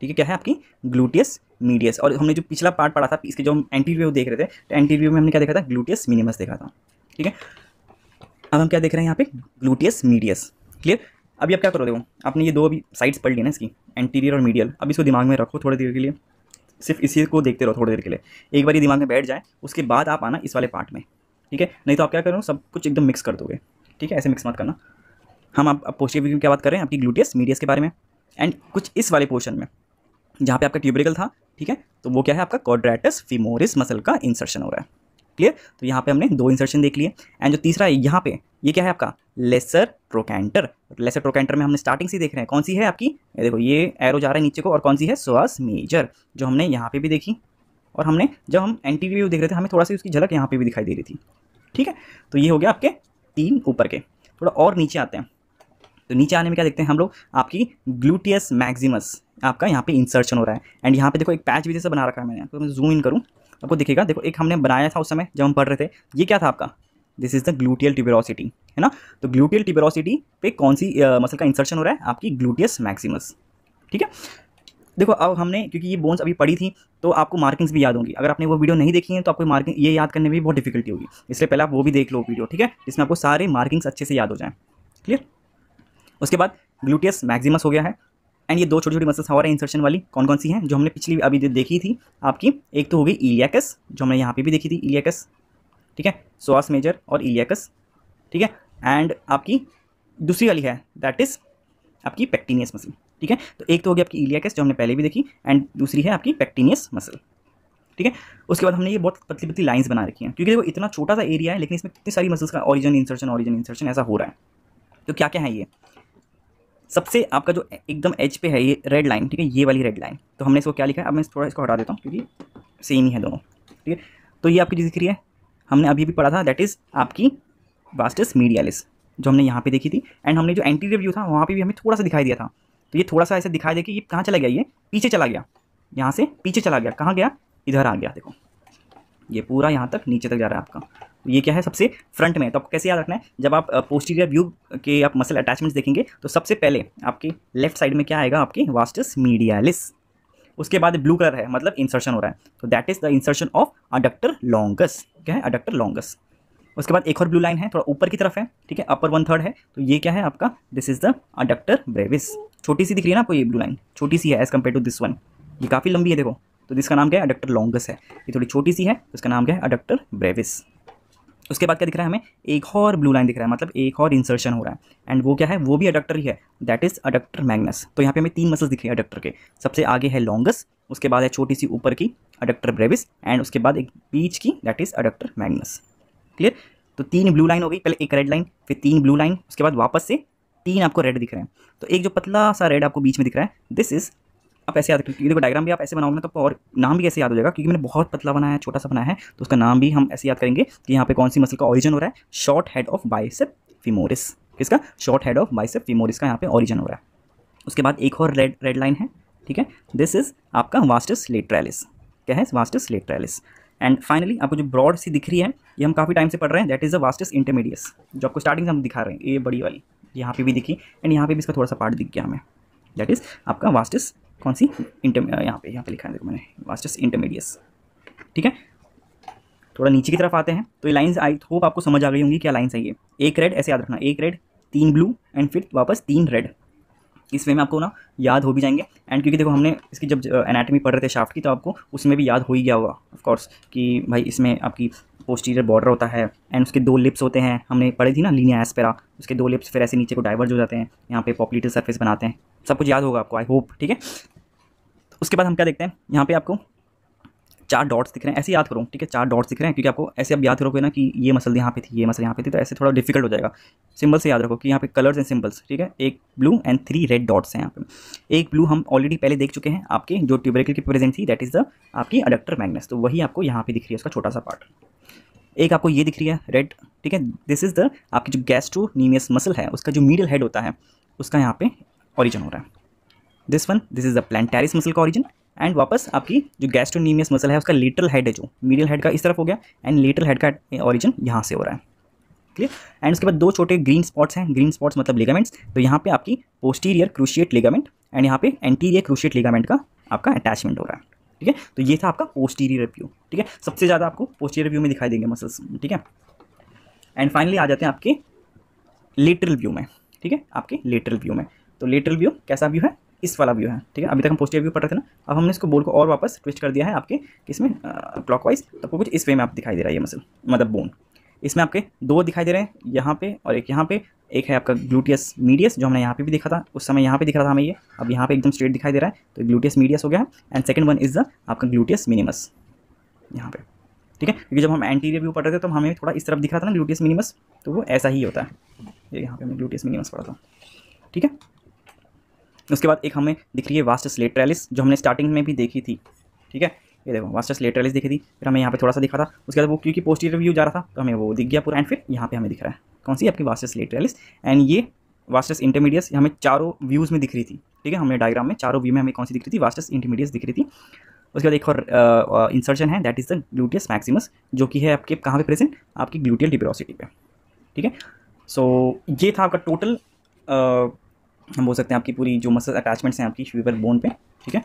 ठीक है क्या है आपकी ग्लूटियस मीडियस और हमने जो पिछला पार्ट पढ़ा था इसके जो हम एंटीव्यू देख रहे थे तो एंटीव्यू में हमने क्या देखा था ग्लूटियस मिनिमस देखा था ठीक है अब हम क्या देख रहे हैं यहाँ पे ग्लूटियस मीडियस क्लियर अभी आप क्या करो देखो आपने ये दो अभी साइड्स पढ़ ली ना इसकी एंटीरियर और मीडियल अब इसको दिमाग में रखो थोड़ी देर के लिए सिर्फ इसी को देखते रहो थोड़ी देर के लिए एक बार ये दिमाग में बैठ जाए उसके बाद आप आना इस वाले पार्ट में ठीक है नहीं तो आप क्या करो सब कुछ एकदम मिक्स कर दोगे ठीक है ऐसे मिक्स मत करना हम आप, पोस्टिव क्या बात कर रहे हैं आपकी ग्लूटियस मीडियस के बारे में एंड कुछ इस वाले पोर्शन में जहाँ पे आपका ट्यूबरिकल था ठीक है तो वो क्या है आपका कॉड्रेटस फिमोरिस मसल का इंसर्शन हो रहा है क्लियर तो यहाँ पे हमने दो इंसर्शन देख लिए एंड जो तीसरा है यहाँ पे ये क्या है आपका लेसर प्रोकैंटर लेसर प्रोकैंटर में हमने स्टार्टिंग से देख रहे हैं कौन सी है आपकी ये देखो ये एरो जा रहा है नीचे को और कौन सी है सोस मेजर जो हमने यहाँ पे भी देखी और हमने जब हम एन टी देख रहे थे हमें थोड़ा सी उसकी झलक यहाँ पे भी दिखाई दे रही थी ठीक है तो ये हो गया आपके तीन ऊपर के थोड़ा और नीचे आते हैं तो नीचे आने में क्या देखते हैं हम लोग आपकी ग्लूटियस मैक्सिमस आपका यहाँ पे इंसर्शन हो रहा है एंड यहाँ पे देखो एक पैच भी जैसे बना रखा है मैंने तो मैं जूम इन करूँ आपको दिखेगा देखो एक हमने बनाया था उस समय जब हम पढ़ रहे थे ये क्या था आपका this is the gluteal tuberosity है ना तो ग्लूटियल टिबेरोसिटी पे कौन सी मसल का इंसर्शन हो रहा है आपकी ग्लूटियस मैक्सिमस ठीक है देखो अब हमने क्योंकि ये बोन्स अभी पड़ी थी तो आपको मार्किंग्स भी याद होंगी अगर आपने वो वीडियो नहीं देखी है तो आपको मार्किंग ये याद करने में भी बहुत डिफिकल्टी होगी इसलिए पहले आप वो भी देख लो वीडियो ठीक है जिसमें आपको सारे मार्किंग्स अच्छे से याद हो जाए क्लियर उसके बाद ग्लूटियस मैक्सिमस हो गया है एंड ये दो छोटी छोटी मसल्स हमारे इंसर्शन वाली कौन कौन सी हैं जो हमने पिछली अभी देखी थी आपकी एक तो होगी इलियाकस जो हमने यहाँ पे भी देखी थी इलियाकस ठीक है सोआस मेजर और इलियाकस ठीक है एंड आपकी दूसरी वाली है दैट इज़ आपकी पैक्टीनियस मसल ठीक है तो एक तो होगी आपकी इलियाकस जो हमने पहले भी देखी एंड दूसरी है आपकी पैक्टीनियस मसल ठीक है उसके बाद हमने ये बहुत पतली पतली लाइंस बना रखी हैं क्योंकि देखो इतना छोटा सा एरिया है लेकिन इसमें कितनी सारी मसल्स का ऑरिजन इंसर्शन ऑरिजन इंसर्शन ऐसा हो रहा है तो क्या क्या है ये सबसे आपका जो एकदम एच पे है ये रेड लाइन ठीक है ये वाली रेड लाइन तो हमने इसको क्या लिखा है अब मैं थोड़ा इसको हटा देता हूँ क्योंकि सेम ही है दोनों ठीक है तो ये आपकी दिख रही है हमने अभी भी पढ़ा था दैट इज़ आपकी वास्टस मीडियालिस जो हमने यहाँ पे देखी थी एंड हमने जो एंटी रिव्यू था वहाँ पे भी हमें थोड़ा सा दिखाई दिया था तो ये थोड़ा सा ऐसे दिखाई दे कि ये कहाँ चला गया ये पीछे चला गया यहाँ से पीछे चला गया कहाँ गया इधर आ गया देखो ये पूरा यहाँ तक नीचे तक जा रहा है आपका ये क्या है सबसे फ्रंट में तो आपको कैसे याद रखना है जब आप पोस्टीरियर व्यू के आप मसल अटैचमेंट्स देखेंगे तो सबसे पहले आपके लेफ्ट साइड में क्या आएगा आपके वास्टस मीडियालिस उसके बाद ब्लू कलर है मतलब इंसर्शन हो रहा है तो that is the insertion of adductor longus क्या है अडक्टर लॉन्गस उसके बाद एक और ब्लू लाइन है थोड़ा ऊपर की तरफ है ठीक है अपर वन थर्ड है तो ये क्या है आपका this is the adductor brevis छोटी सी दिख रही है ना आपको ये ब्लू लाइन छोटी सी है as compare to this one ये काफ़ी लंबी है देखो तो जिसका नाम क्या है अडक्टर लॉन्गस है ये थोड़ी छोटी सी है तो इसका नाम क्या है अडक्टर ब्रेविस उसके बाद क्या दिख रहा है हमें एक और ब्लू लाइन दिख रहा है मतलब एक और इंसर्शन हो रहा है एंड वो क्या है वो भी अडक्टर ही है दैट इज़ अडक्टर मैग्नस तो यहाँ पे हमें तीन मसल्स दिखे अडक्टर के सबसे आगे है लॉन्गस उसके बाद है छोटी सी ऊपर की अडक्टर ब्रेविस एंड उसके बाद एक बीच की that is adductor magnus clear तो तीन ब्लू लाइन हो गई पहले एक रेड लाइन फिर तीन ब्लू लाइन उसके बाद वापस से तीन आपको रेड दिख रहे हैं तो एक जो पतला सा रेड आपको बीच में दिख रहा है दिस इज़ आप ऐसे याद रखें देखो डायग्राम भी आप ऐसे बनाओगे तो और नाम भी ऐसे याद हो जाएगा क्योंकि मैंने बहुत पतला बनाया है छोटा सा बनाया है तो उसका नाम भी हम ऐसे याद करेंगे कि यहाँ पे कौन सी मसल का ऑरिजन हो रहा है short head of bicep femoris किसका short head of bicep femoris का यहाँ पे ऑरिजन हो रहा है उसके बाद एक और रेड रेड लाइन है ठीक है दिस इज आपका वास्टस लेट्रैलिस क्या है वास्टस लेट्रैलिस एंड फाइनली आपको जो ब्रॉड सी दिख रही है ये हम काफ़ी टाइम से पढ़ रहे हैं that is the vastus intermedius जो आपको स्टार्टिंग से हम दिखा रहे हैं ये बड़ी वाली यहाँ पे भी दिखी एंड यहाँ पे भी इसका थोड़ा सा पार्ट दिख गया हमें दैट इज़ आपका वास्टेस्ट कौन सी इंटर यहाँ पे यहाँ पे लिखा है देखो मैंने मास्टर्स इंटरमीडियस ठीक है थोड़ा नीचे की तरफ आते हैं तो ये लाइन्स आई होप आपको समझ आ गई होंगी क्या लाइन्स आइए एक रेड ऐसे याद रखना एक रेड तीन ब्लू एंड फिर वापस तीन रेड इस वे में आपको ना याद हो भी जाएंगे एंड क्योंकि देखो हमने इसकी जब एनाटमी पढ़ रहे थे शाफ्ट की तो आपको उसमें भी याद हो ही गया होगा ऑफकोर्स कि भाई इसमें आपकी पोस्टीरियर बॉर्डर होता है एंड उसके दो लिप्स होते हैं हमने पढ़ी थी ना लीनिया एस्पेरा उसके दो लिप्स फिर ऐसे नीचे को डाइवर्ज हो जाते हैं यहाँ पे पॉपुलेटर सर्फेस बनाते हैं सब कुछ याद होगा आपको आई होप ठीक है उसके बाद हम क्या देखते हैं यहाँ पे आपको चार डॉट्स दिख रहे हैं ऐसे याद करो ठीक है चार डॉट्स दिख रहे हैं क्योंकि आपको ऐसे अब याद करोगे ना कि ये मसल यहाँ पे थी ये मसल यहाँ पे थी तो ऐसे थोड़ा डिफिकल्ट हो जाएगा सिंबल से याद रखो कि यहाँ पे कलर्स एंड सिंबल्स ठीक है एक blue and three red dots हैं यहाँ पे एक ब्लू हम ऑलरेडी पहले देख चुके हैं आपके जो ट्यूबरेकल की प्रेजेंट थी दैट इज़ द आपकी अडक्टर मैगनेस तो वही आपको यहाँ पे दिख रही है उसका छोटा सा पार्ट एक आपको ये दिख रही है रेड ठीक है दिस इज़ द आपकी जो गैस्ट्रोनीमियस मसल है उसका जो मीडल हेड होता है उसका यहाँ पे ऑरिजन हो रहा है this one this is the plantaris muscle का ऑरिजन एंड वापस आपकी जो गैस्ट्रोनीमियस मसल है उसका लेटरल हेड है जो मीडियल हेड का इस तरफ हो गया एंड लेटरल हेड का ऑरिजन यहाँ से हो रहा है क्लियर एंड उसके बाद दो छोटे ग्रीन स्पॉट्स हैं ग्रीन स्पॉट्स मतलब लिगामेंट्स तो यहाँ पे आपकी पोस्टीरियर क्रूशिएट लिगामेंट एंड यहाँ पे एंटीरियर क्रूशिएट लिगामेंट का आपका अटैचमेंट हो रहा है ठीक है तो ये था आपका पोस्टीरियर व्यू ठीक है सबसे ज़्यादा आपको पोस्टीरियर व्यू में दिखाई देंगे मसल्स ठीक है एंड फाइनली आ जाते हैं आपके लेटरल व्यू में ठीक है आपके लेटरल व्यू में तो लेटरल व्यू कैसा व्यू है इस वाला व्यू है ठीक है अभी तक हम पॉजिटिव व्यू पढ़ रहे थे ना अब हमने इसको बोल को और वापस ट्विस्ट कर दिया है आपके इसमें क्लॉक वाइज तो कुछ इस वे में आप दिखाई दे रहा है ये मसल मतलब बोन इसमें आपके दो दिखाई दे रहे हैं यहाँ पे और एक यहाँ पे एक है आपका ग्लूटियस मीडियस जो हमने यहाँ पे भी देखा था उस समय यहाँ पे दिख रहा था हमें ये अब यहाँ पे एकदम स्ट्रेट दिखाई दे रहा है तो ग्लूटियस मीडियस हो गया है and second one is the आपका ग्लूटियस मिनिमस यहाँ पे ठीक है क्योंकि जब हम एंटीरियर व्यू पढ़ रहे थे तो हमें थोड़ा इस तरफ दिख रहा था ना ग्लूटियस मिनिमस तो वो ऐसा ही होता है ये यहाँ पर हमें ग्लूटियस मिनिमस पढ़ा था ठीक है उसके बाद एक हमें दिख रही है वास्ट स्लेट्रेलिस जो हमने स्टार्टिंग में भी देखी थी ठीक है ये देखो वास्टस लेटरलिस दिखी थी फिर हमें यहाँ पे थोड़ा सा दिखा था उसके बाद वो क्योंकि पोस्टीरियर व्यू जा रहा था तो हमें वो दिख गया पूरा एंड फिर यहाँ पे हमें दिख रहा है कौन सी आपकी वास्टस लेटरलिस एंड ये वास्टस इंटरमीडियस हमें चारों व्यूज़ में दिख रही थी ठीक है हमें डायग्राम में चारों व्यू में हमें कौन सी दिख रही थी वास्टस इंटरमीडियस दिख रही थी उसके बाद एक और इंसर्शन है that is the gluteus maximus जो कि है आपके कहाँ पे प्रेजेंट आपकी ग्लूटियल डिप्रोसिटी पे ठीक है सो ये था आपका टोटल हम बोल सकते हैं आपकी पूरी जो मसल अटैचमेंट्स हैं आपकी फीवर बोन पे ठीक है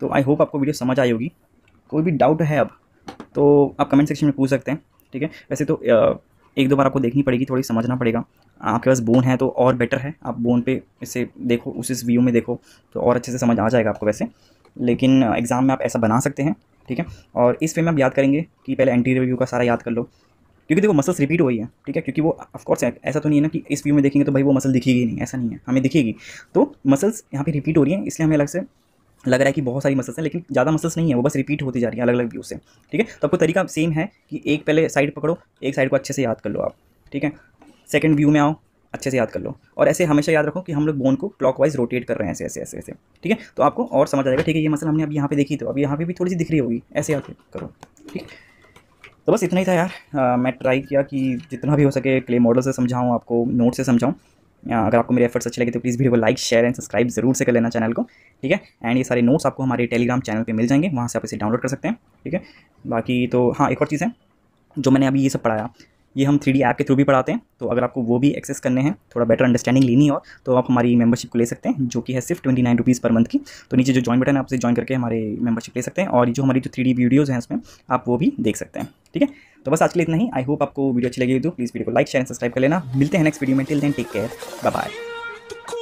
तो आई होप आपको वीडियो समझ आई होगी कोई भी डाउट है अब तो आप कमेंट सेक्शन में पूछ सकते हैं ठीक है वैसे तो एक दो बार आपको देखनी पड़ेगी थोड़ी समझना पड़ेगा आपके पास बोन है तो और बेटर है आप बोन पे इसे देखो उस इस व्यू में देखो तो और अच्छे से समझ आ जाएगा आपको वैसे लेकिन एग्ज़ाम में आप ऐसा बना सकते हैं ठीक है और इस वे में आप याद करेंगे कि पहले एंटी रिव्यू का सारा याद कर लो क्योंकि देखो मसल्स रिपीट हुई है ठीक है क्योंकि वो ऑफकोर्स ऐसा तो नहीं है ना कि इस व्यू में देखेंगे तो भाई वो मसल दिखेगी नहीं ऐसा नहीं है हमें दिखेगी तो मसल्स यहाँ पे रिपीट हो रही है इसलिए हमें अलग से लग रहा है कि बहुत सारी मसल्स हैं लेकिन ज़्यादा मसल्स नहीं है वो बस रिपीट होती जा रही है अलग अलग व्यू से ठीक है तो आपको तरीका सेम है कि एक पहले साइड पकड़ो एक साइड को अच्छे से याद कर लो आप ठीक है सेकेंड व्यू में आओ अच्छे से याद कर लो और ऐसे हमेशा याद रखो कि हम लोग बोन को क्लॉक रोटेट कर रहे हैं ऐसे ऐसे ऐसे ऐसे ठीक है तो आपको और समझ आएगा ठीक है ये मसल हमने अभी यहाँ पे देखी तो अभी यहाँ पर भी थोड़ी सी दिख रही होगी ऐसे याद करो ठीक है तो बस इतना ही था यार आ, मैं ट्राई किया कि जितना भी हो सके क्ले मॉडल से समझाऊँ आपको नोट से समझाऊँ अगर आपको मेरे एफर्ट्स अच्छे लगे तो प्लीज़ वीडियो को लाइक शेयर एंड सब्सक्राइब जरूर से कर लेना चैनल को ठीक है एंड ये सारे नोट्स आपको हमारे टेलीग्राम चैनल पे मिल जाएंगे वहाँ से आप इसे डाउनलोड कर सकते हैं ठीक है बाकी तो हाँ एक और चीज़ है जो मैंने अभी ये सब पढ़ाया ये हम थ्री ऐप के थ्रू भी पढ़ाते हैं तो अगर आपको वो भी एक्सेस करने हैं थोड़ा बेटर अंडरस्टैंडिंग लेनी हो तो आप हमारी मेंबरशिप को ले सकते हैं जो कि है सिर्फ twenty nine rupees per month की तो नीचे जो जॉइन बटन है आपसे ज्वाइन करके हमारे मेंबरशिप ले सकते हैं और जो हमारी जो थ्री वीडियोज़ हैं उसमें आप वो भी देख सकते हैं ठीक है तो बस आज के लिए इतना ही आई होप आपको वीडियो अच्छी लगी तो प्लीज़ वीडियो को लाइक शेयर सब्सक्राइब कर लेना मिलते हैं नेक्स्ट वीडियो में till then take care bye